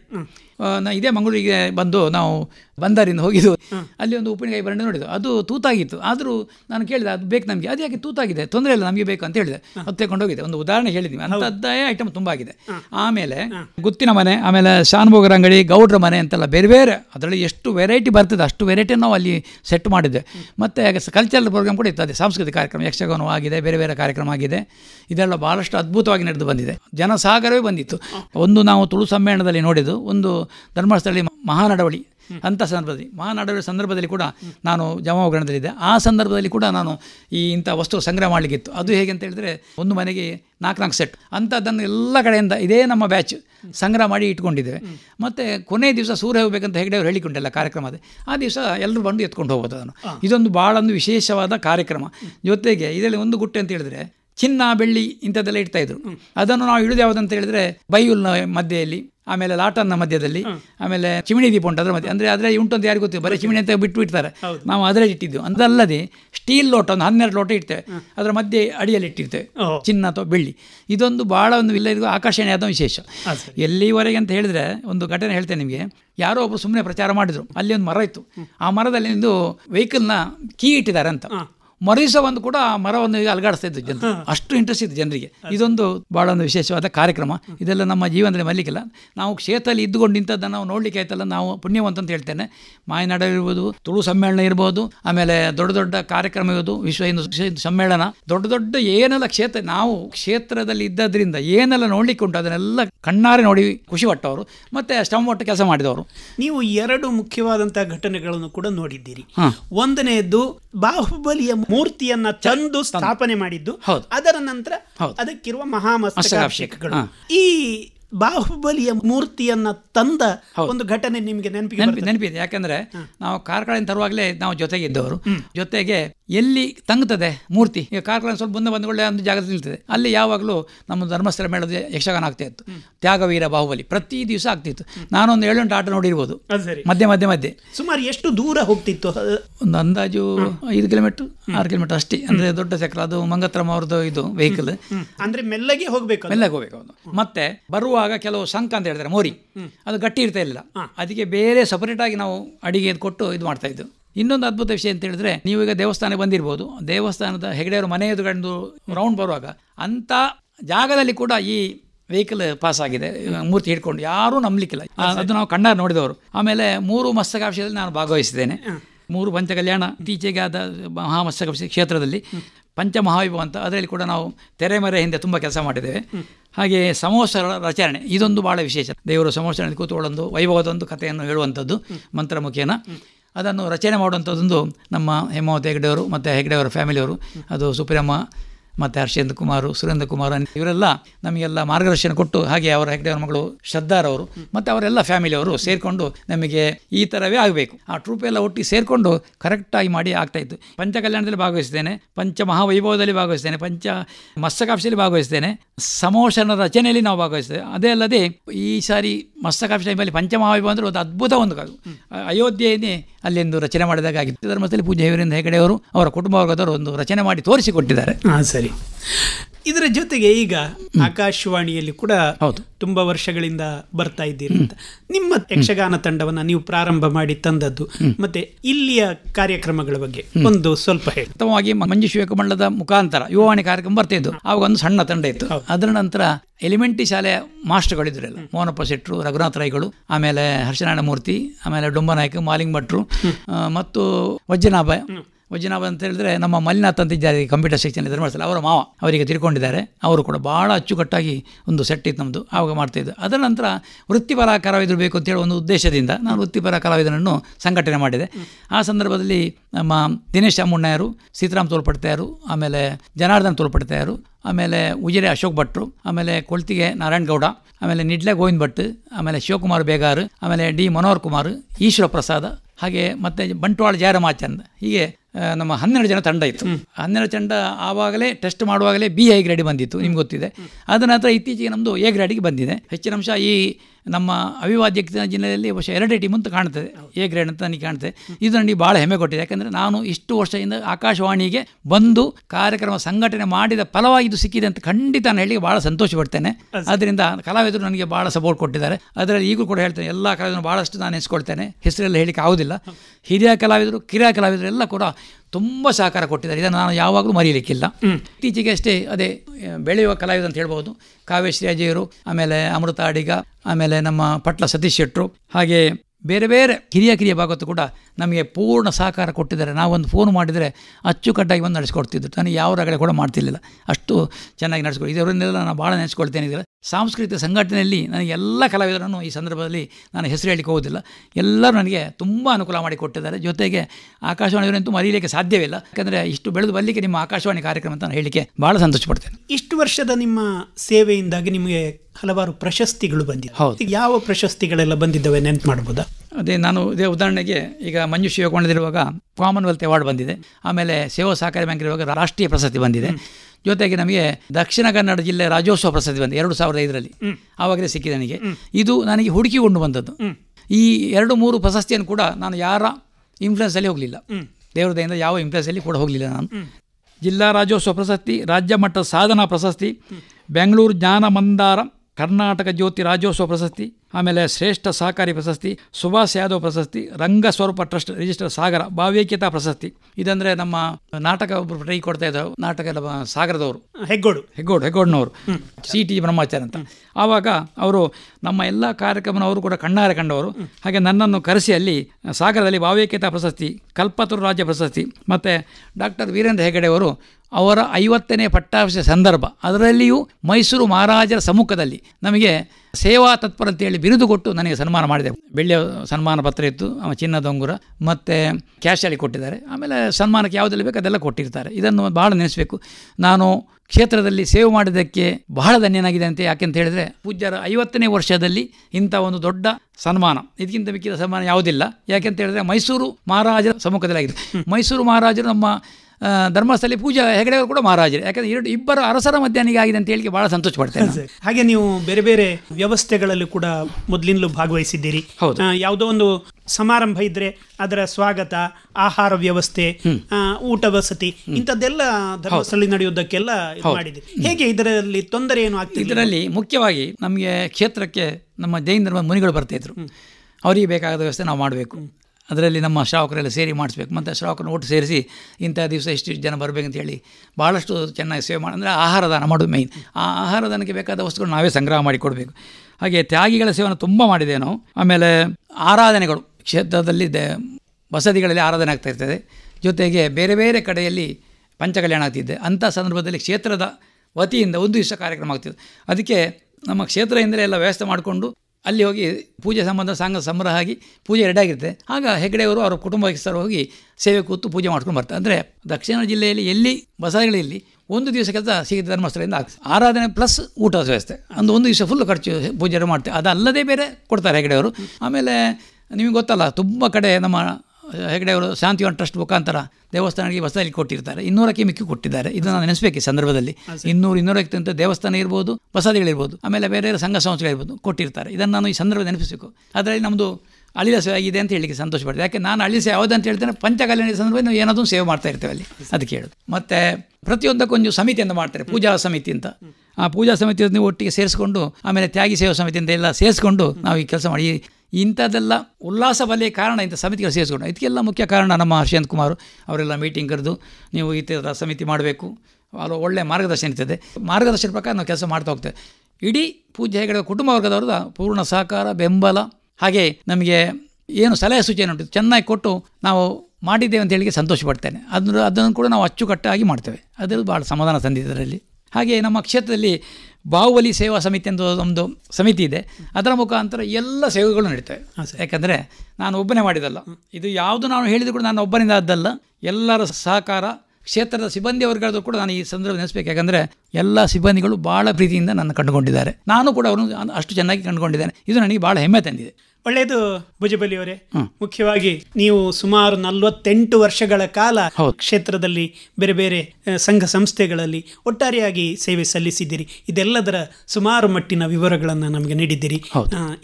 ನಾ ಇದೇ ಮಂಗಳೂರಿಗೆ ಬಂದು ನಾವು ಬಂದರಿಂದ ಹೋಗಿದ್ದು ಅಲ್ಲಿ ಒಂದು ಉಪ್ಪಿನಕಾಯಿ ಬರಂಡೆ ನೋಡಿದ್ದು ಅದು ತೂತಾಗಿತ್ತು ಆದರೂ ನಾನು ಕೇಳಿದೆ ಅದು ಬೇಕು ನಮಗೆ ಅದು ಯಾಕೆ ತೂತಾಗಿದೆ ತೊಂದರೆ ಇಲ್ಲ ನಮಗೆ ಬೇಕು ಅಂತ ಹೇಳಿದೆ ಅದು ತಗೊಂಡು ಹೋಗಿದೆ ಒಂದು ಉದಾಹರಣೆ ಹೇಳಿದ್ವಿ ಅಂಥದ್ದೇ ಐಟಮ್ ತುಂಬ ಆಗಿದೆ ಆಮೇಲೆ ಗುತ್ತಿನ ಮನೆ ಆಮೇಲೆ ಶಾನ್ಭೋಗರ ಅಂಗಡಿ ಗೌಡ್ರ ಮನೆ ಅಂತೆಲ್ಲ ಬೇರೆ ಬೇರೆ ಅದರಲ್ಲಿ ಎಷ್ಟು ವೆರೈಟಿ ಬರ್ತದೆ ಅಷ್ಟು ವೆರೈಟಿ ನಾವು ಅಲ್ಲಿ ಸೆಟ್ ಮಾಡಿದ್ದೆ ಮತ್ತು ಕಲ್ಚರಲ್ ಪ್ರೋಗ್ರಾಮ್ ಕೂಡ ಇತ್ತು ಅದೇ ಸಾಂಸ್ಕೃತಿಕ ಕಾರ್ಯಕ್ರಮ ಯಕ್ಷಗಾನವಾಗಿದೆ ಆಗಿದೆ ಬೇರೆ ಬೇರೆ ಕಾರ್ಯಕ್ರಮ ಆಗಿದೆ ಇದೆಲ್ಲ ಭಾಳಷ್ಟು ಅದ್ಭುತವಾಗಿ ನಡೆದು ಬಂದಿದೆ ಜನಸಾಗರವೇ ಬಂದಿತ್ತು ಒಂದು ನಾವು ತುಳು ಸಮ್ಮೇಳನದಲ್ಲಿ ನೋಡಿದ್ದು ಒಂದು ಧರ್ಮಸ್ಥಳದಲ್ಲಿ ಮಹಾನಡವಳಿ ಅಂಥ ಸಂದರ್ಭದಲ್ಲಿ ಮಹಾನಡವಳಿ ಸಂದರ್ಭದಲ್ಲಿ ಕೂಡ ನಾನು ಜಮಾವಗ್ರಹಣದಲ್ಲಿದ್ದೆ ಆ ಸಂದರ್ಭದಲ್ಲಿ ಕೂಡ ನಾನು ಈ ಇಂಥ ವಸ್ತು ಸಂಗ್ರಹ ಮಾಡಲಿಕ್ಕಿತ್ತು ಅದು ಹೇಗೆ ಅಂತ ಹೇಳಿದ್ರೆ ಒಂದು ಮನೆಗೆ ನಾಲ್ಕು ನಾಲ್ಕು ಸೆಟ್ ಅಂಥದ್ದನ್ನು ಎಲ್ಲ ಕಡೆಯಿಂದ ಇದೇ ನಮ್ಮ ಬ್ಯಾಚ್ ಸಂಗ್ರಹ ಮಾಡಿ ಇಟ್ಕೊಂಡಿದ್ದೇವೆ ಮತ್ತು ಕೊನೆ ದಿವಸ ಸೂರ್ಯ ಹೋಗಬೇಕಂತ ಹೆಗಡೆ ಅವರು ಹೇಳಿಕೊಂಡೆಲ್ಲ ಅದೇ ಆ ದಿವಸ ಎಲ್ಲರೂ ಬಂದು ಎತ್ಕೊಂಡು ಹೋಗೋದು ಅದನ್ನು ಇದೊಂದು ಭಾಳ ಒಂದು ವಿಶೇಷವಾದ ಕಾರ್ಯಕ್ರಮ ಜೊತೆಗೆ ಇದರಲ್ಲಿ ಒಂದು ಗುಟ್ಟೆ ಅಂತ ಹೇಳಿದರೆ ಚಿನ್ನ ಬೆಳ್ಳಿ ಇಂಥದ್ದೆಲ್ಲ ಇಡ್ತಾಯಿದ್ರು ಅದನ್ನು ನಾವು ಇಳಿದು ಅಂತ ಹೇಳಿದ್ರೆ ಬೈಯುಲ್ನ ಮಧ್ಯೆಯಲ್ಲಿ ಆಮೇಲೆ ಲಾಟನ್ನ ಮಧ್ಯದಲ್ಲಿ ಆಮೇಲೆ ಚಿಮಿಣಿ ದೀಪ ಉಂಟು ಅದರ ಮಧ್ಯೆ ಅಂದರೆ ಅದರ ಉಂಟು ಅಂತ ಯಾರಿಗೂ ಗೊತ್ತಿಲ್ಲ ಬರೀ ಚಿಮಿಣಿ ಅಂತ ಬಿಟ್ಟು ಇಡ್ತಾರೆ ನಾವು ಅದರಲ್ಲಿ ಇಟ್ಟಿದ್ದೆವು ಅದಲ್ಲದೆ ಸ್ಟೀಲ್ ಲೋಟ ಒಂದು ಹನ್ನೆರಡು ಲೋಟ ಇಡ್ತೇವೆ ಅದರ ಮಧ್ಯೆ ಅಡಿಯಲ್ಲಿ ಇಟ್ಟಿರ್ತೇವೆ ಚಿನ್ನ ಅಥವಾ ಬೆಳ್ಳಿ ಇದೊಂದು ಭಾಳ ಒಂದು ಆಕರ್ಷಣೆ ಆಕರ್ಷಣೆಯಾದ ವಿಶೇಷ ಎಲ್ಲಿವರೆಗೆ ಅಂತ ಹೇಳಿದ್ರೆ ಒಂದು ಘಟನೆ ಹೇಳ್ತೇನೆ ನಿಮಗೆ ಯಾರೋ ಒಬ್ಬರು ಸುಮ್ಮನೆ ಪ್ರಚಾರ ಮಾಡಿದ್ರು ಅಲ್ಲಿ ಒಂದು ಮರ ಇತ್ತು ಆ ಮರದಲ್ಲಿ ಒಂದು ವೆಹಿಕಲ್ನ ಕೀ ಇಟ್ಟಿದ್ದಾರೆ ಅಂತ ಮರೀಸ ಒಂದು ಕೂಡ ಮರವನ್ನು ಅಲಗಾಡಿಸ್ತಾ ಇದ್ದು ಜನರು ಅಷ್ಟು ಇಂಟ್ರೆಸ್ಟ್ ಇತ್ತು ಜನರಿಗೆ ಇದೊಂದು ಭಾಳ ಒಂದು ವಿಶೇಷವಾದ ಕಾರ್ಯಕ್ರಮ ಇದೆಲ್ಲ ನಮ್ಮ ಜೀವನದಲ್ಲಿ ಮಲ್ಲಿಕ್ಕಿಲ್ಲ ನಾವು ಕ್ಷೇತ್ರದಲ್ಲಿ ಇದ್ದುಕೊಂಡು ನಾವು ನೋಡಲಿಕ್ಕೆ ಆಯ್ತಲ್ಲ ನಾವು ಪುಣ್ಯವಂತ ಅಂತ ಹೇಳ್ತೇನೆ ಮಾಯನಾಡ ಇರ್ಬೋದು ತುಳು ಸಮ್ಮೇಳನ ಇರ್ಬೋದು ಆಮೇಲೆ ದೊಡ್ಡ ದೊಡ್ಡ ಕಾರ್ಯಕ್ರಮ ಇರೋದು ವಿಶ್ವ ಹಿಂದೂ ಸಮ್ಮೇಳನ ದೊಡ್ಡ ದೊಡ್ಡ ಏನೆಲ್ಲ ಕ್ಷೇತ್ರ ನಾವು ಕ್ಷೇತ್ರದಲ್ಲಿ ಇದ್ದದ್ರಿಂದ ಏನೆಲ್ಲ ನೋಡಲಿಕ್ಕೆ ಉಂಟು ಅದನ್ನೆಲ್ಲ ಕಣ್ಣಾರೆ ನೋಡಿ ಖುಷಿ ಪಟ್ಟವರು ಮತ್ತೆ ಒಟ್ಟು ಕೆಲಸ ಮಾಡಿದವರು ನೀವು ಎರಡು ಮುಖ್ಯವಾದಂತಹ ಘಟನೆಗಳನ್ನು ಕೂಡ ನೋಡಿದ್ದೀರಿ ಒಂದನೆಯದ್ದು ಬಾಹುಬಲಿಯ ಮೂರ್ತಿಯನ್ನ ತಂದು ಸ್ಥಾಪನೆ ಮಾಡಿದ್ದು ಅದರ ನಂತರ ಅದಕ್ಕಿರುವ ಮಹಾಮಸ್ತಕಾಭಿಷೇಕಗಳು ಈ ಬಾಹುಬಲಿಯ ಮೂರ್ತಿಯನ್ನ ತಂದ ಒಂದು ಘಟನೆ ನಿಮಗೆ ನೆನಪಿಗೆ ನೆನಪಿದೆ ಯಾಕಂದ್ರೆ ನಾವು ಕಾರ್ಕಳದಿಂದ ತರುವಾಗಲೇ ನಾವು ಜೊತೆಗಿದ್ದವರು ಜೊತೆಗೆ ಎಲ್ಲಿ ತಂಗ್ತದೆ ಮೂರ್ತಿ ಈಗ ಕಾರ್ಕಳ ಸ್ವಲ್ಪ ಮುಂದೆ ಬಂದುಕೊಳ್ಳೆ ಒಂದು ಜಾಗದಲ್ಲಿ ನಿಲ್ತದೆ ಅಲ್ಲಿ ಯಾವಾಗಲೂ ನಮ್ಮ ಧರ್ಮಸ್ಥಳ ಮೇಳದ ಯಕ್ಷಗಾನ ಆಗ್ತಾ ಇತ್ತು ತ್ಯಾಗವೀರ ಬಾಹುಬಲಿ ಪ್ರತಿ ದಿವಸ ಆಗ್ತಿತ್ತು ನಾನೊಂದು ಏಳೆಂಟು ಆಟ ನೋಡಿರ್ಬೋದು ಮಧ್ಯೆ ಮಧ್ಯೆ ಮಧ್ಯೆ ಸುಮಾರು ಎಷ್ಟು ದೂರ ಹೋಗ್ತಿತ್ತು ಒಂದು ಅಂದಾಜು ಐದು ಕಿಲೋಮೀಟರ್ ಆರು ಕಿಲೋಮೀಟರ್ ಅಷ್ಟೇ ಅಂದ್ರೆ ದೊಡ್ಡ ಚಕ್ರ ಅದು ಮಂಗತ್ರಮ್ಮ ಅವ್ರದ್ದು ಇದು ವೆಹಿಕಲ್ ಅಂದ್ರೆ ಮೆಲ್ಲಗೆ ಹೋಗಬೇಕು ಮೆಲ್ಲಗೆ ಹೋಗಬೇಕು ಅವನು ಮತ್ತೆ ಬರುವಾಗ ಕೆಲವು ಸಂಕ ಅಂತ ಹೇಳ್ತಾರೆ ಮೋರಿ ಅದು ಗಟ್ಟಿ ಇರ್ತಾ ಇಲ್ಲ ಅದಕ್ಕೆ ಬೇರೆ ಸಪರೇಟ್ ಆಗಿ ನಾವು ಅಡಿಗೆ ಕೊಟ್ಟು ಇದು ಮಾಡ್ತಾ ಇದ್ದು ಇನ್ನೊಂದು ಅದ್ಭುತ ವಿಷಯ ಅಂತ ಹೇಳಿದ್ರೆ ನೀವೀಗ ದೇವಸ್ಥಾನಕ್ಕೆ ಬಂದಿರ್ಬೋದು ದೇವಸ್ಥಾನದ ಹೆಗಡೆಯವರು ಮನೆ ಎದುಗಂಡು ರೌಂಡ್ ಬರುವಾಗ ಅಂತ ಜಾಗದಲ್ಲಿ ಕೂಡ ಈ ವೆಹಿಕಲ್ ಪಾಸ್ ಆಗಿದೆ ಮೂರ್ತಿ ಹಿಡ್ಕೊಂಡು ಯಾರೂ ನಂಬಲಿಕ್ಕಿಲ್ಲ ಅದು ನಾವು ಕಣ್ಣಾರು ನೋಡಿದವರು ಆಮೇಲೆ ಮೂರು ಮಸ್ತಕಾಭಿಷೇಕದಲ್ಲಿ ನಾನು ಭಾಗವಹಿಸಿದ್ದೇನೆ ಮೂರು ಪಂಚ ಕಲ್ಯಾಣ ಇತ್ತೀಚೆಗೆ ಆದ ಮಹಾಮಸ್ತಕ ಕ್ಷೇತ್ರದಲ್ಲಿ ಪಂಚಮಹಾವಿಭವ ಅಂತ ಅದರಲ್ಲಿ ಕೂಡ ನಾವು ತೆರೆಮರೆ ಹಿಂದೆ ತುಂಬ ಕೆಲಸ ಮಾಡಿದ್ದೇವೆ ಹಾಗೆ ಸಮೋಸರ ರಚನೆ ಇದೊಂದು ಭಾಳ ವಿಶೇಷ ದೇವರು ಸಮೋಸರಣೆ ಕೂತುಕೊಳ್ಳೊಂದು ವೈಭವದೊಂದು ವೈಭವದ ಒಂದು ಕಥೆಯನ್ನು ಹೇಳುವಂಥದ್ದು ಮುಖೇನ ಅದನ್ನು ರಚನೆ ಮಾಡುವಂಥದ್ದೊಂದು ನಮ್ಮ ಹೇಮಾವತಿ ಹೆಗ್ಡೆಯವರು ಮತ್ತು ಹೆಗ್ಡೆಯವರ ಫ್ಯಾಮಿಲಿಯವರು ಅದು ಸುಪ್ರಿಯಮ್ಮ ಮತ್ತು ಹರ್ಷೇಂದ್ರ ಕುಮಾರ್ ಸುರೇಂದ್ರ ಕುಮಾರ್ ಇವರೆಲ್ಲ ನಮಗೆಲ್ಲ ಮಾರ್ಗದರ್ಶನ ಕೊಟ್ಟು ಹಾಗೆ ಅವರ ಅವರ ಮಗಳು ಶ್ರದ್ಧಾರವರು ಮತ್ತು ಅವರೆಲ್ಲ ಫ್ಯಾಮಿಲಿಯವರು ಸೇರಿಕೊಂಡು ನಮಗೆ ಈ ಥರವೇ ಆಗಬೇಕು ಆ ಟ್ರೂಪ್ ಎಲ್ಲ ಒಟ್ಟಿಗೆ ಸೇರಿಕೊಂಡು ಕರೆಕ್ಟಾಗಿ ಮಾಡಿ ಆಗ್ತಾಯಿತ್ತು ಪಂಚ ಕಲ್ಯಾಣದಲ್ಲಿ ಭಾಗವಹಿಸ್ತೇನೆ ಪಂಚ ಮಹಾವೈಭವದಲ್ಲಿ ಭಾಗವಹಿಸ್ತೇನೆ ಪಂಚ ಮಸ್ತಕಾಂಶದಲ್ಲಿ ಭಾಗವಹಿಸ್ತೇನೆ ಸಮೋಷನ ರಚನೆಯಲ್ಲಿ ನಾವು ಭಾಗವಹಿಸ್ತೇವೆ ಅದೇ ಅಲ್ಲದೆ ಈ ಸಾರಿ ಮಸ್ತಕಾಭಿಷೇಕ ಟೈಮಲ್ಲಿ ಪಂಚಮಾವಿ ಅಂದರೆ ಒಂದು ಅದ್ಭುತ ಒಂದು ಅಯೋಧ್ಯೆಯನ್ನೇ ಅಲ್ಲಿಂದು ರಚನೆ ಮಾಡಿದಾಗ ಧರ್ಮದಲ್ಲಿ ಪೂಜೆ ಇವರಿಂದ ಹೆಗಡೆಯವರು ಅವರ ಕುಟುಂಬ ವರ್ಗದವರು ಒಂದು ರಚನೆ ಮಾಡಿ ತೋರಿಸಿಕೊಟ್ಟಿದ್ದಾರೆ ಹಾಂ ಸರಿ ಇದರ ಜೊತೆಗೆ ಈಗ ಆಕಾಶವಾಣಿಯಲ್ಲಿ ಕೂಡ ಹೌದು ತುಂಬಾ ವರ್ಷಗಳಿಂದ ಬರ್ತಾ ಇದ್ದೀರಿ ಅಂತ ನಿಮ್ಮ ಯಕ್ಷಗಾನ ತಂಡವನ್ನ ನೀವು ಪ್ರಾರಂಭ ಮಾಡಿ ತಂದದ್ದು ಮತ್ತೆ ಇಲ್ಲಿಯ ಕಾರ್ಯಕ್ರಮಗಳ ಬಗ್ಗೆ ಒಂದು ಸ್ವಲ್ಪ ಹೇಳಿ ಉತ್ತಮವಾಗಿ ಮಂಜುಶ್ವ ಮುಖಾಂತರ ಯುವವಾಣಿ ಕಾರ್ಯಕ್ರಮ ಬರ್ತಾ ಇದ್ದು ಆವಾಗ ಒಂದು ಸಣ್ಣ ತಂಡ ಇತ್ತು ಅದರ ನಂತರ ಎಲಿಮೆಂಟರಿ ಶಾಲೆಯ ಮಾಸ್ಟರ್ಗಳಿದ್ರಲ್ಲ ಮೋಹನಪ್ಪ ಶೆಟ್ರು ರಘುನಾಥ ರಾಯ್ಗಳು ಆಮೇಲೆ ಹರ್ಷನಾರಾಯಣ ಮೂರ್ತಿ ಆಮೇಲೆ ಡೊಂಬನಾಯ್ಕ ಮಾಲಿಂಗ್ ಮಟ್ರು ಮತ್ತು ವಜ್ರನಾಭ ವಜ್ಜನಾಭ ಅಂತ ಹೇಳಿದ್ರೆ ನಮ್ಮ ಮಲ್ಲಿನಾಥ್ ಅಂತಿದ್ದಾರೆ ಕಂಪ್ಯೂಟರ್ ಸೆಕ್ಷನ್ ಧರ್ಮಸ್ಥಳ ಅವರ ಮಾವ ಅವರಿಗೆ ತಿಳ್ಕೊಂಡಿದ್ದಾರೆ ಅವರು ಕೂಡ ಭಾಳ ಅಚ್ಚುಕಟ್ಟಾಗಿ ಒಂದು ಸೆಟ್ ಇತ್ತು ನಮ್ಮದು ಆವಾಗ ಮಾಡ್ತಾಯಿದ್ದು ಅದರ ನಂತರ ವೃತ್ತಿಪರ ಕಲಾವಿದರು ಬೇಕು ಅಂತೇಳಿ ಒಂದು ಉದ್ದೇಶದಿಂದ ನಾನು ವೃತ್ತಿಪರ ಕಲಾವಿದರನ್ನು ಸಂಘಟನೆ ಮಾಡಿದೆ ಆ ಸಂದರ್ಭದಲ್ಲಿ ನಮ್ಮ ದಿನೇಶ್ ಚಾಮುಣ್ಣಯ್ಯರು ಸೀತಾರಾಮ್ ತೋಲ್ಪಡ್ತಾಯಾರು ಆಮೇಲೆ ಜನಾರ್ದನ್ ತೋಲ್ಪಡ್ತಾಯಾರು ಆಮೇಲೆ ಉಜಿರೆ ಅಶೋಕ್ ಭಟ್ರು ಆಮೇಲೆ ಕೊಳ್ತಿಗೆ ನಾರಾಯಣ್ ಗೌಡ ಆಮೇಲೆ ನಿಡ್ಲೆ ಗೋವಿಂದ್ ಭಟ್ ಆಮೇಲೆ ಶಿವಕುಮಾರ್ ಬೇಗಾರ್ ಆಮೇಲೆ ಡಿ ಮನೋಹರ್ ಕುಮಾರ್ ಈಶ್ವರ ಪ್ರಸಾದ ಹಾಗೆ ಮತ್ತು ಬಂಟ್ವಾಳ ಜಯರಾಮಾಚಂದ್ ಹೀಗೆ ನಮ್ಮ ಹನ್ನೆರಡು ಜನ ತಂಡ ಇತ್ತು ಹನ್ನೆರಡು ತಂಡ ಆವಾಗಲೇ ಟೆಸ್ಟ್ ಮಾಡುವಾಗಲೇ ಬಿ ಐ ಗ್ರೇಡಿಗೆ ಬಂದಿತ್ತು ನಿಮ್ಗೆ ಗೊತ್ತಿದೆ ಅದ ನಂತರ ಇತ್ತೀಚೆಗೆ ನಮ್ಮದು ಎ ಗ್ರೇಡಿಗೆ ಬಂದಿದೆ ಹೆಚ್ಚಿನ ಅಂಶ ಈ ನಮ್ಮ ಅವಿವಾದ್ಯ ಜಿಲ್ಲೆಯಲ್ಲಿ ವರ್ಷ ಎರಡೇ ಟೀಮ್ ಅಂತ ಕಾಣ್ತದೆ ಎ ಗ್ರೇಡ್ ಅಂತ ನನಗೆ ಕಾಣ್ತದೆ ಇದು ನನಗೆ ಭಾಳ ಹೆಮ್ಮೆ ಕೊಟ್ಟಿದೆ ಯಾಕಂದರೆ ನಾನು ಇಷ್ಟು ವರ್ಷದಿಂದ ಆಕಾಶವಾಣಿಗೆ ಬಂದು ಕಾರ್ಯಕ್ರಮ ಸಂಘಟನೆ ಮಾಡಿದ ಫಲವಾಗಿ ಇದು ಸಿಕ್ಕಿದೆ ಅಂತ ಖಂಡಿತ ನಾನು ಹೇಳಿ ಭಾಳ ಸಂತೋಷ ಪಡ್ತೇನೆ ಅದರಿಂದ ಕಲಾವಿದರು ನನಗೆ ಭಾಳ ಸಪೋರ್ಟ್ ಕೊಟ್ಟಿದ್ದಾರೆ ಅದರಲ್ಲಿ ಈಗಲೂ ಕೂಡ ಹೇಳ್ತೇನೆ ಎಲ್ಲ ಕಲಾವಿದರು ಭಾಳಷ್ಟು ನಾನು ಎನಿಸ್ಕೊಳ್ತೇನೆ ಹೆಸರೆಲ್ಲ ಹೇಳಿಕ್ಕೆ ಆಗೋದಿಲ್ಲ ಹಿರಿಯ ಕಲಾವಿದರು ಕಿರಿಯ ಕಲಾವಿದರು ಎಲ್ಲ ಕೂಡ ತುಂಬ ಸಹಕಾರ ಕೊಟ್ಟಿದ್ದಾರೆ ಇದನ್ನು ನಾನು ಯಾವಾಗಲೂ ಮರೀಲಿಕ್ಕಿಲ್ಲ ಇತ್ತೀಚೆಗೆ ಅಷ್ಟೇ ಅದೇ ಬೆಳೆಯುವ ಕಲಾವಿದ ಅಂತ ಹೇಳ್ಬೋದು ಕಾವ್ಯಶ್ರೀ ಅಜಯರು ಆಮೇಲೆ ಅಮೃತ ಅಡಿಗ ಆಮೇಲೆ ನಮ್ಮ ಪಟ್ಲ ಸತೀಶ್ ಶೆಟ್ಟರು ಹಾಗೆ ಬೇರೆ ಬೇರೆ ಕಿರಿಯ ಕಿರಿಯ ಭಾಗವತ್ತು ಕೂಡ ನಮಗೆ ಪೂರ್ಣ ಸಹಕಾರ ಕೊಟ್ಟಿದ್ದಾರೆ ನಾವೊಂದು ಫೋನ್ ಮಾಡಿದರೆ ಅಚ್ಚುಕಟ್ಟಾಗಿ ಬಂದು ನಡೆಸ್ಕೊಡ್ತಿದ್ದು ನಾನು ಯಾವ ರಗಳೆ ಕೂಡ ಮಾಡ್ತಿರ್ಲಿಲ್ಲ ಅಷ್ಟು ಚೆನ್ನಾಗಿ ನಡೆಸ್ಕೊಡಿ ಇದರಿಂದೆಲ್ಲ ನಾನು ಭಾಳ ನೆನೆಸ್ಕೊಳ್ತೇನೆ ಇದರ ಸಾಂಸ್ಕೃತಿಕ ಸಂಘಟನೆಯಲ್ಲಿ ನನಗೆ ಎಲ್ಲ ಕಲಾವಿದರನ್ನು ಈ ಸಂದರ್ಭದಲ್ಲಿ ನಾನು ಹೆಸರು ಹೇಳಲಿಕ್ಕೆ ಹೋಗೋದಿಲ್ಲ ಎಲ್ಲರೂ ನನಗೆ ತುಂಬ ಅನುಕೂಲ ಮಾಡಿಕೊಟ್ಟಿದ್ದಾರೆ ಜೊತೆಗೆ ಆಕಾಶವಾಣಿಯವರಂತೂ ಮರೀಲಿಕ್ಕೆ ಸಾಧ್ಯವಿಲ್ಲ ಯಾಕಂದರೆ ಇಷ್ಟು ಬೆಳೆದು ಬರಲಿಕ್ಕೆ ನಿಮ್ಮ ಆಕಾಶವಾಣಿ ಕಾರ್ಯಕ್ರಮ ಅಂತ ನಾನು ಹೇಳಲಿಕ್ಕೆ ಭಾಳ ಸಂತೋಷ ಪಡ್ತೇನೆ ಇಷ್ಟು ವರ್ಷದ ನಿಮ್ಮ ಸೇವೆಯಿಂದಾಗಿ ನಿಮಗೆ ಹಲವಾರು ಪ್ರಶಸ್ತಿಗಳು ಬಂದಿದೆ ಹೌದು ಯಾವ ಪ್ರಶಸ್ತಿಗಳೆಲ್ಲ ಬಂದಿದ್ದಾವೆ ನೆನಪು ಮಾಡ್ಬೋದಾ ಅದೇ ನಾನು ಇದೇ ಉದಾಹರಣೆಗೆ ಈಗ ಮಂಜು ಶಿವಕೊಂಡಿರುವಾಗ ಕಾಮನ್ವೆಲ್ತ್ ಅವಾರ್ಡ್ ಬಂದಿದೆ ಆಮೇಲೆ ಸೇವಾ ಸಹಕಾರಿ ಬ್ಯಾಂಕ್ ಇರುವಾಗ ರಾಷ್ಟ್ರೀಯ ಪ್ರಶಸ್ತಿ ಬಂದಿದೆ ಜೊತೆಗೆ ನಮಗೆ ದಕ್ಷಿಣ ಕನ್ನಡ ಜಿಲ್ಲೆ ರಾಜ್ಯೋತ್ಸವ ಪ್ರಶಸ್ತಿ ಬಂದು ಎರಡು ಸಾವಿರದ ಐದರಲ್ಲಿ ಆವಾಗಲೇ ಸಿಕ್ಕಿದೆ ನನಗೆ ಇದು ನನಗೆ ಹುಡುಕಿಕೊಂಡು ಬಂದದ್ದು ಈ ಎರಡು ಮೂರು ಪ್ರಶಸ್ತಿಯನ್ನು ಕೂಡ ನಾನು ಯಾರ ಇನ್ಫ್ಲುಯೆನ್ಸಲ್ಲಿ ಹೋಗಲಿಲ್ಲ ದೇವ್ರದಯಿಂದ ಯಾವ ಇನ್ಫ್ಲುಯೆನ್ಸಲ್ಲಿ ಕೂಡ ಹೋಗಲಿಲ್ಲ ನಾನು ಜಿಲ್ಲಾ ರಾಜ್ಯೋತ್ಸವ ಪ್ರಶಸ್ತಿ ರಾಜ್ಯ ಮಟ್ಟದ ಸಾಧನಾ ಪ್ರಶಸ್ತಿ ಬೆಂಗಳೂರು ಜ್ಞಾನ ಮಂದಾರ ಕರ್ನಾಟಕ ಜ್ಯೋತಿ ರಾಜ್ಯೋತ್ಸವ ಪ್ರಶಸ್ತಿ ಆಮೇಲೆ ಶ್ರೇಷ್ಠ ಸಹಕಾರಿ ಪ್ರಶಸ್ತಿ ಸುಭಾಷ್ ಯಾದವ್ ಪ್ರಶಸ್ತಿ ರಂಗಸ್ವರೂಪ ಟ್ರಸ್ಟ್ ರಿಜಿಸ್ಟರ್ ಸಾಗರ ಭಾವೈಕ್ಯತಾ ಪ್ರಶಸ್ತಿ ಇದಂದ್ರೆ ನಮ್ಮ ನಾಟಕ ಒಬ್ಬರು ಟ್ರೈ ಕೊಡ್ತಾ ಇದ್ದಾವೆ ನಾಟಕ ಸಾಗರದವರು ಹೆಗ್ಗೋಡು ಹೆಗ್ಗೋಡು ಹೆಗ್ಗೋಡ್ನವರು ಸಿ ಟಿ ಬ್ರಹ್ಮಾಚಾರ್ಯ ಅಂತ ಆವಾಗ ಅವರು ನಮ್ಮ ಎಲ್ಲ ಕಾರ್ಯಕ್ರಮನವರು ಕೂಡ ಕಣ್ಣಾರೆ ಕಂಡವರು ಹಾಗೆ ನನ್ನನ್ನು ಕರೆಸಿ ಅಲ್ಲಿ ಸಾಗರದಲ್ಲಿ ಭಾವೈಕ್ಯತಾ ಪ್ರಶಸ್ತಿ ಕಲ್ಪತರು ರಾಜ್ಯ ಪ್ರಶಸ್ತಿ ಮತ್ತು ಡಾಕ್ಟರ್ ವೀರೇಂದ್ರ ಹೆಗ್ಗಡೆ ಅವರು ಅವರ ಐವತ್ತನೇ ಪಟ್ಟಾಭಿಷೇಕ ಸಂದರ್ಭ ಅದರಲ್ಲಿಯೂ ಮೈಸೂರು ಮಹಾರಾಜರ ಸಮ್ಮುಖದಲ್ಲಿ ನಮಗೆ ಸೇವಾ ತತ್ಪರ ಅಂತೇಳಿ ಬಿರುದು ಕೊಟ್ಟು ನನಗೆ ಸನ್ಮಾನ ಮಾಡಿದೆ ಬೆಳ್ಳಿಯ ಸನ್ಮಾನ ಪತ್ರ ಇತ್ತು ಆ ಚಿನ್ನದ ಉಂಗುರ ಮತ್ತು ಕ್ಯಾಶಲ್ಲಿ ಕೊಟ್ಟಿದ್ದಾರೆ ಆಮೇಲೆ ಸನ್ಮಾನಕ್ಕೆ ಯಾವುದೆಲ್ಲ ಬೇಕು ಅದೆಲ್ಲ ಕೊಟ್ಟಿರ್ತಾರೆ ಇದನ್ನು ಭಾಳ ನೆನೆಸಬೇಕು ನಾನು ಕ್ಷೇತ್ರದಲ್ಲಿ ಸೇವೆ ಮಾಡಿದ್ದಕ್ಕೆ ಬಹಳ ಧನ್ಯನಾಗಿದೆ ಅಂತ ಯಾಕೆಂತ ಹೇಳಿದರೆ ಪೂಜ್ಯರ ಐವತ್ತನೇ ವರ್ಷದಲ್ಲಿ ಇಂಥ ಒಂದು ದೊಡ್ಡ ಸನ್ಮಾನ ಇದಕ್ಕಿಂತ ಮಿಕ್ಕಿದ ಸನ್ಮಾನ ಯಾವುದಿಲ್ಲ ಯಾಕೆಂತ ಹೇಳಿದ್ರೆ ಮೈಸೂರು ಮಹಾರಾಜರ ಸಮ್ಮುಖದಲ್ಲಾಗಿದೆ ಆಗಿದೆ ಮೈಸೂರು ಮಹಾರಾಜರು ನಮ್ಮ ಧರ್ಮಸ್ಥಳಿ ಪೂಜಾ ಹೆಗಡೆ ಕೂಡ ಮಹಾರಾಜರು ಯಾಕಂದ್ರೆ ಎರಡು ಇಬ್ಬರು ಅರಸರ ಮಧ್ಯಾಹ್ನಿಗೆ ಆಗಿದೆ ಅಂತ ಹೇಳಿ ಬಹಳ ಸಂತೋಷ ಪಡ್ತೇನೆ ಹಾಗೆ ನೀವು ಬೇರೆ ಬೇರೆ ವ್ಯವಸ್ಥೆಗಳಲ್ಲೂ ಕೂಡ ಮೊದಲಿನಲ್ಲೂ ಭಾಗವಹಿಸಿದ್ದೀರಿ ಯಾವುದೋ ಒಂದು ಸಮಾರಂಭ ಇದ್ರೆ ಅದರ ಸ್ವಾಗತ ಆಹಾರ ವ್ಯವಸ್ಥೆ ಊಟ ವಸತಿ ಇಂಥದ್ದೆಲ್ಲ ಧರ್ಮಸ್ಥಳ ನಡೆಯುವುದಕ್ಕೆಲ್ಲ ಮಾಡಿದೆ ಹೇಗೆ ಇದರಲ್ಲಿ ತೊಂದರೆ ಏನು ಆಗ್ತದೆ ಇದರಲ್ಲಿ ಮುಖ್ಯವಾಗಿ ನಮಗೆ ಕ್ಷೇತ್ರಕ್ಕೆ ನಮ್ಮ ಜೈನ ಧರ್ಮ ಮುನಿಗಳು ಬರ್ತಾ ಇದ್ರು ಅವರಿಗೆ ಬೇಕಾದ ವ್ಯವಸ್ಥೆ ನಾವು ಮಾಡಬೇಕು ಅದರಲ್ಲಿ ನಮ್ಮ ಶ್ರಾವಕರೆಲ್ಲ ಸೇರಿ ಮಾಡಿಸ್ಬೇಕು ಮತ್ತು ಶ್ರಾವಕರನ್ನ ಒಟ್ಟು ಸೇರಿಸಿ ಇಂಥ ದಿವಸ ಇಷ್ಟು ಜನ ಹೇಳಿ ಭಾಳಷ್ಟು ಚೆನ್ನಾಗಿ ಸೇವೆ ಮಾಡಿ ಅಂದರೆ ಆಹಾರ ದಾನ ಮಾಡೋದು ಮೇಯ್ನ್ ಆ ಆಹಾರ ದಾನಕ್ಕೆ ಬೇಕಾದ ವಸ್ತುಗಳು ನಾವೇ ಸಂಗ್ರಹ ಮಾಡಿ ಕೊಡಬೇಕು ಹಾಗೆ ತ್ಯಾಗಿಗಳ ಸೇವನ ತುಂಬ ಮಾಡಿದೆ ನಾವು ಆಮೇಲೆ ಆರಾಧನೆಗಳು ಕ್ಷೇತ್ರದಲ್ಲಿ ದ ಬಸದಿಗಳಲ್ಲಿ ಆರಾಧನೆ ಆಗ್ತಾ ಇರ್ತದೆ ಜೊತೆಗೆ ಬೇರೆ ಬೇರೆ ಕಡೆಯಲ್ಲಿ ಪಂಚಕಲ್ಯಾಣ ಆಗ್ತಿದ್ದೆ ಅಂಥ ಸಂದರ್ಭದಲ್ಲಿ ಕ್ಷೇತ್ರದ ವತಿಯಿಂದ ಒಂದು ದಿವಸ ಕಾರ್ಯಕ್ರಮ ಆಗ್ತಿದೆ ಅದಕ್ಕೆ ನಮ್ಮ ಕ್ಷೇತ್ರ ಎಲ್ಲ ವ್ಯವಸ್ಥೆ ಮಾಡಿಕೊಂಡು ಅಲ್ಲಿ ಹೋಗಿ ಪೂಜೆ ಸಂಬಂಧ ಸಾಂಗ ಸಂಭ್ರಹ ಆಗಿ ಪೂಜೆ ಎರಡಾಗಿರುತ್ತೆ ಆಗ ಹೆಗ್ಡೆಯವರು ಅವರ ಕುಟುಂಬ ಸರ್ ಹೋಗಿ ಸೇವೆ ಕೂತು ಪೂಜೆ ಮಾಡ್ಕೊಂಡು ಬರ್ತಾರೆ ಅಂದರೆ ದಕ್ಷಿಣ ಜಿಲ್ಲೆಯಲ್ಲಿ ಎಲ್ಲಿ ಬಸಾರಿಗಳಲ್ಲಿ ಒಂದು ದಿವಸ ಕೆಲಸ ಸಿಗುತ್ತೆ ಧರ್ಮಸ್ಥಳದಿಂದ ಆರಾಧನೆ ಪ್ಲಸ್ ಊಟ ವ್ಯವಸ್ಥೆ ಅಂದು ಒಂದು ದಿವಸ ಫುಲ್ ಖರ್ಚು ಪೂಜೆ ಮಾಡ್ತೇವೆ ಅದಲ್ಲದೆ ಬೇರೆ ಕೊಡ್ತಾರೆ ಹೆಗ್ಡೆಯವರು ಆಮೇಲೆ ನಿಮಗೆ ಗೊತ್ತಲ್ಲ ತುಂಬ ಕಡೆ ನಮ್ಮ ಹೆಗಡೆ ಅವರು ಶಾಂತಿವನ್ ಟ್ರಸ್ಟ್ ಮುಖಾಂತರ ದೇವಸ್ಥಾನಕ್ಕೆ ಬಸ್ಸಲ್ಲಿ ಕೊಟ್ಟಿರ್ತಾರೆ ಇನ್ನೂರಕ್ಕೆ ಮಿಕ್ಕಿ ಕೊಟ್ಟಿದ್ದಾರೆ ಇದು ನಾನು ನೆನೆಸಬೇಕು ಈ ಸಂದರ್ಭದಲ್ಲಿ ಇನ್ನೂರು ಇನ್ನೂರಕ್ಕಿಂತ ದೇವಸ್ಥಾನ ಇರ್ಬೋದು ಪ್ರಸಾದಿಗಳಿರ್ಬೋದು ಆಮೇಲೆ ಬೇರೆ ಬೇರೆ ಸಂಘ ಸಂಸ್ಥೆಗಳಿರ್ಬೋದು ಕೊಟ್ಟಿರ್ತಾರೆ ಇದನ್ನು ನಾನು ಈ ಸಂದರ್ಭ ನೆನಪಿಸಬೇಕು ಅದರಲ್ಲಿ ನಮ್ಮದು ಅಳಿಲ ಆಗಿದೆ ಅಂತ ಹೇಳಲಿಕ್ಕೆ ಸಂತೋಷ ಪಡ್ತೀವಿ ಯಾಕೆ ನಾನು ಅಳಿಸ ಯಾವುದಂತ ಹೇಳ್ತೇನೆ ಪಂಚಕಲ್ಯಾಣ ಸಂದರ್ಭದಲ್ಲಿ ನಾವು ಏನಾದರೂ ಸೇವೆ ಮಾಡ್ತಾ ಇರ್ತೇವೆ ಅಲ್ಲಿ ಅದಕ್ಕೆ ಹೇಳೋದು ಮತ್ತು ಪ್ರತಿಯೊಂದಕ್ಕೊಂದು ಸಮಿತಿಯನ್ನು ಮಾಡ್ತಾರೆ ಪೂಜಾ ಸಮಿತಿ ಅಂತ ಆ ಪೂಜಾ ನೀವು ಒಟ್ಟಿಗೆ ಸೇರಿಸ್ಕೊಂಡು ಆಮೇಲೆ ತ್ಯಾಗಿ ಸೇವಾ ಸಮಿತಿಯಿಂದ ಎಲ್ಲ ಸೇರಿಸ್ಕೊಂಡು ನಾವು ಈ ಕೆಲಸ ಮಾಡಿ ಇಂಥದ್ದೆಲ್ಲ ಉಲ್ಲಾಸ ಬಲೆಯ ಕಾರಣ ಇಂಥ ಸಮಿತಿಗಳು ಸೇರಿಸ್ಕೊಂಡು ಇದಕ್ಕೆಲ್ಲ ಮುಖ್ಯ ಕಾರಣ ನಮ್ಮ ಹರ್ಷಂತ್ ಕುಮಾರ್ ಅವರೆಲ್ಲ ಮೀಟಿಂಗ್ ಕರೆದು ನೀವು ಈ ಥರ ಸಮಿತಿ ಮಾಡಬೇಕು ಅಲ್ಲ ಒಳ್ಳೆಯ ಮಾರ್ಗದರ್ಶನ ಇರ್ತದೆ ಮಾರ್ಗದರ್ಶನ ಪ್ರಕಾರ ನಾವು ಕೆಲಸ ಮಾಡ್ತಾ ಹೋಗ್ತೇವೆ ಇಡೀ ಪೂಜೆ ಹೆಗಡೆ ಕುಟುಂಬ ವರ್ಗದವ್ರದ ಪೂರ್ಣ ಸಹಕಾರ ಬೆಂಬಲ ಹಾಗೆ ನಮಗೆ ಏನು ಸಲಹೆ ಸೂಚನೆ ಉಂಟು ಚೆನ್ನಾಗಿ ಕೊಟ್ಟು ನಾವು ಮಾಡಿದ್ದೇವೆ ಅಂತ ಹೇಳಿ ಸಂತೋಷ ಪಡ್ತೇನೆ ಅದನ್ನು ಅದನ್ನು ಕೂಡ ನಾವು ಅಚ್ಚುಕಟ್ಟಾಗಿ ಮಾಡ್ತೇವೆ ಅದರಲ್ಲಿ ಭಾಳ ಸಮಾಧಾನ ಅದರಲ್ಲಿ ಹಾಗೆ ನಮ್ಮ ಕ್ಷೇತ್ರದಲ್ಲಿ ಬಾಹುಬಲಿ ಸೇವಾ ಸಮಿತಿ ಅಂತ ಒಂದು ಸಮಿತಿ ಇದೆ ಅದರ ಮುಖಾಂತರ ಎಲ್ಲ ಸೇವೆಗಳು ನಡೀತವೆ ಯಾಕಂದರೆ ನಾನು ಒಬ್ಬನೇ ಮಾಡಿದಲ್ಲ ಇದು ಯಾವುದು ನಾನು ಹೇಳಿದ್ರು ಕೂಡ ನಾನು ಒಬ್ಬನಿಂದ ಆದ್ದಲ್ಲ ಎಲ್ಲರ ಸಹಕಾರ ಕ್ಷೇತ್ರದ ಸಿಬ್ಬಂದಿ ವರ್ಗದ ಕೂಡ ನಾನು ಈ ಸಂದರ್ಭ ನೆನೆಸ್ಬೇಕು ಯಾಕಂದರೆ ಎಲ್ಲ ಸಿಬ್ಬಂದಿಗಳು ಭಾಳ ಪ್ರೀತಿಯಿಂದ ನನ್ನ ಕಂಡುಕೊಂಡಿದ್ದಾರೆ ನಾನು ಕೂಡ ಅವರನ್ನು ಅಷ್ಟು ಚೆನ್ನಾಗಿ ಕಂಡುಕೊಂಡಿದ್ದೇನೆ ಇದು ನನಗೆ ಭಾಳ ಹೆಮ್ಮೆ ತಂದಿದೆ ಒಳ್ಳೆಯದು ಭುಜಬಲಿ ಅವರೇ ಮುಖ್ಯವಾಗಿ ನೀವು ಸುಮಾರು ನಲವತ್ತೆಂಟು ವರ್ಷಗಳ ಕಾಲ ಕ್ಷೇತ್ರದಲ್ಲಿ ಬೇರೆ ಬೇರೆ ಸಂಘ ಸಂಸ್ಥೆಗಳಲ್ಲಿ ಒಟ್ಟಾರೆಯಾಗಿ ಸೇವೆ ಸಲ್ಲಿಸಿದ್ದೀರಿ ಇದೆಲ್ಲದರ ಸುಮಾರು ಮಟ್ಟಿನ ವಿವರಗಳನ್ನು ನಮಗೆ ನೀಡಿದ್ದೀರಿ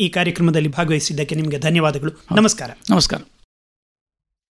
ಈ ಕಾರ್ಯಕ್ರಮದಲ್ಲಿ ಭಾಗವಹಿಸಿದ್ದಕ್ಕೆ ನಿಮಗೆ ಧನ್ಯವಾದಗಳು ನಮಸ್ಕಾರ ನಮಸ್ಕಾರ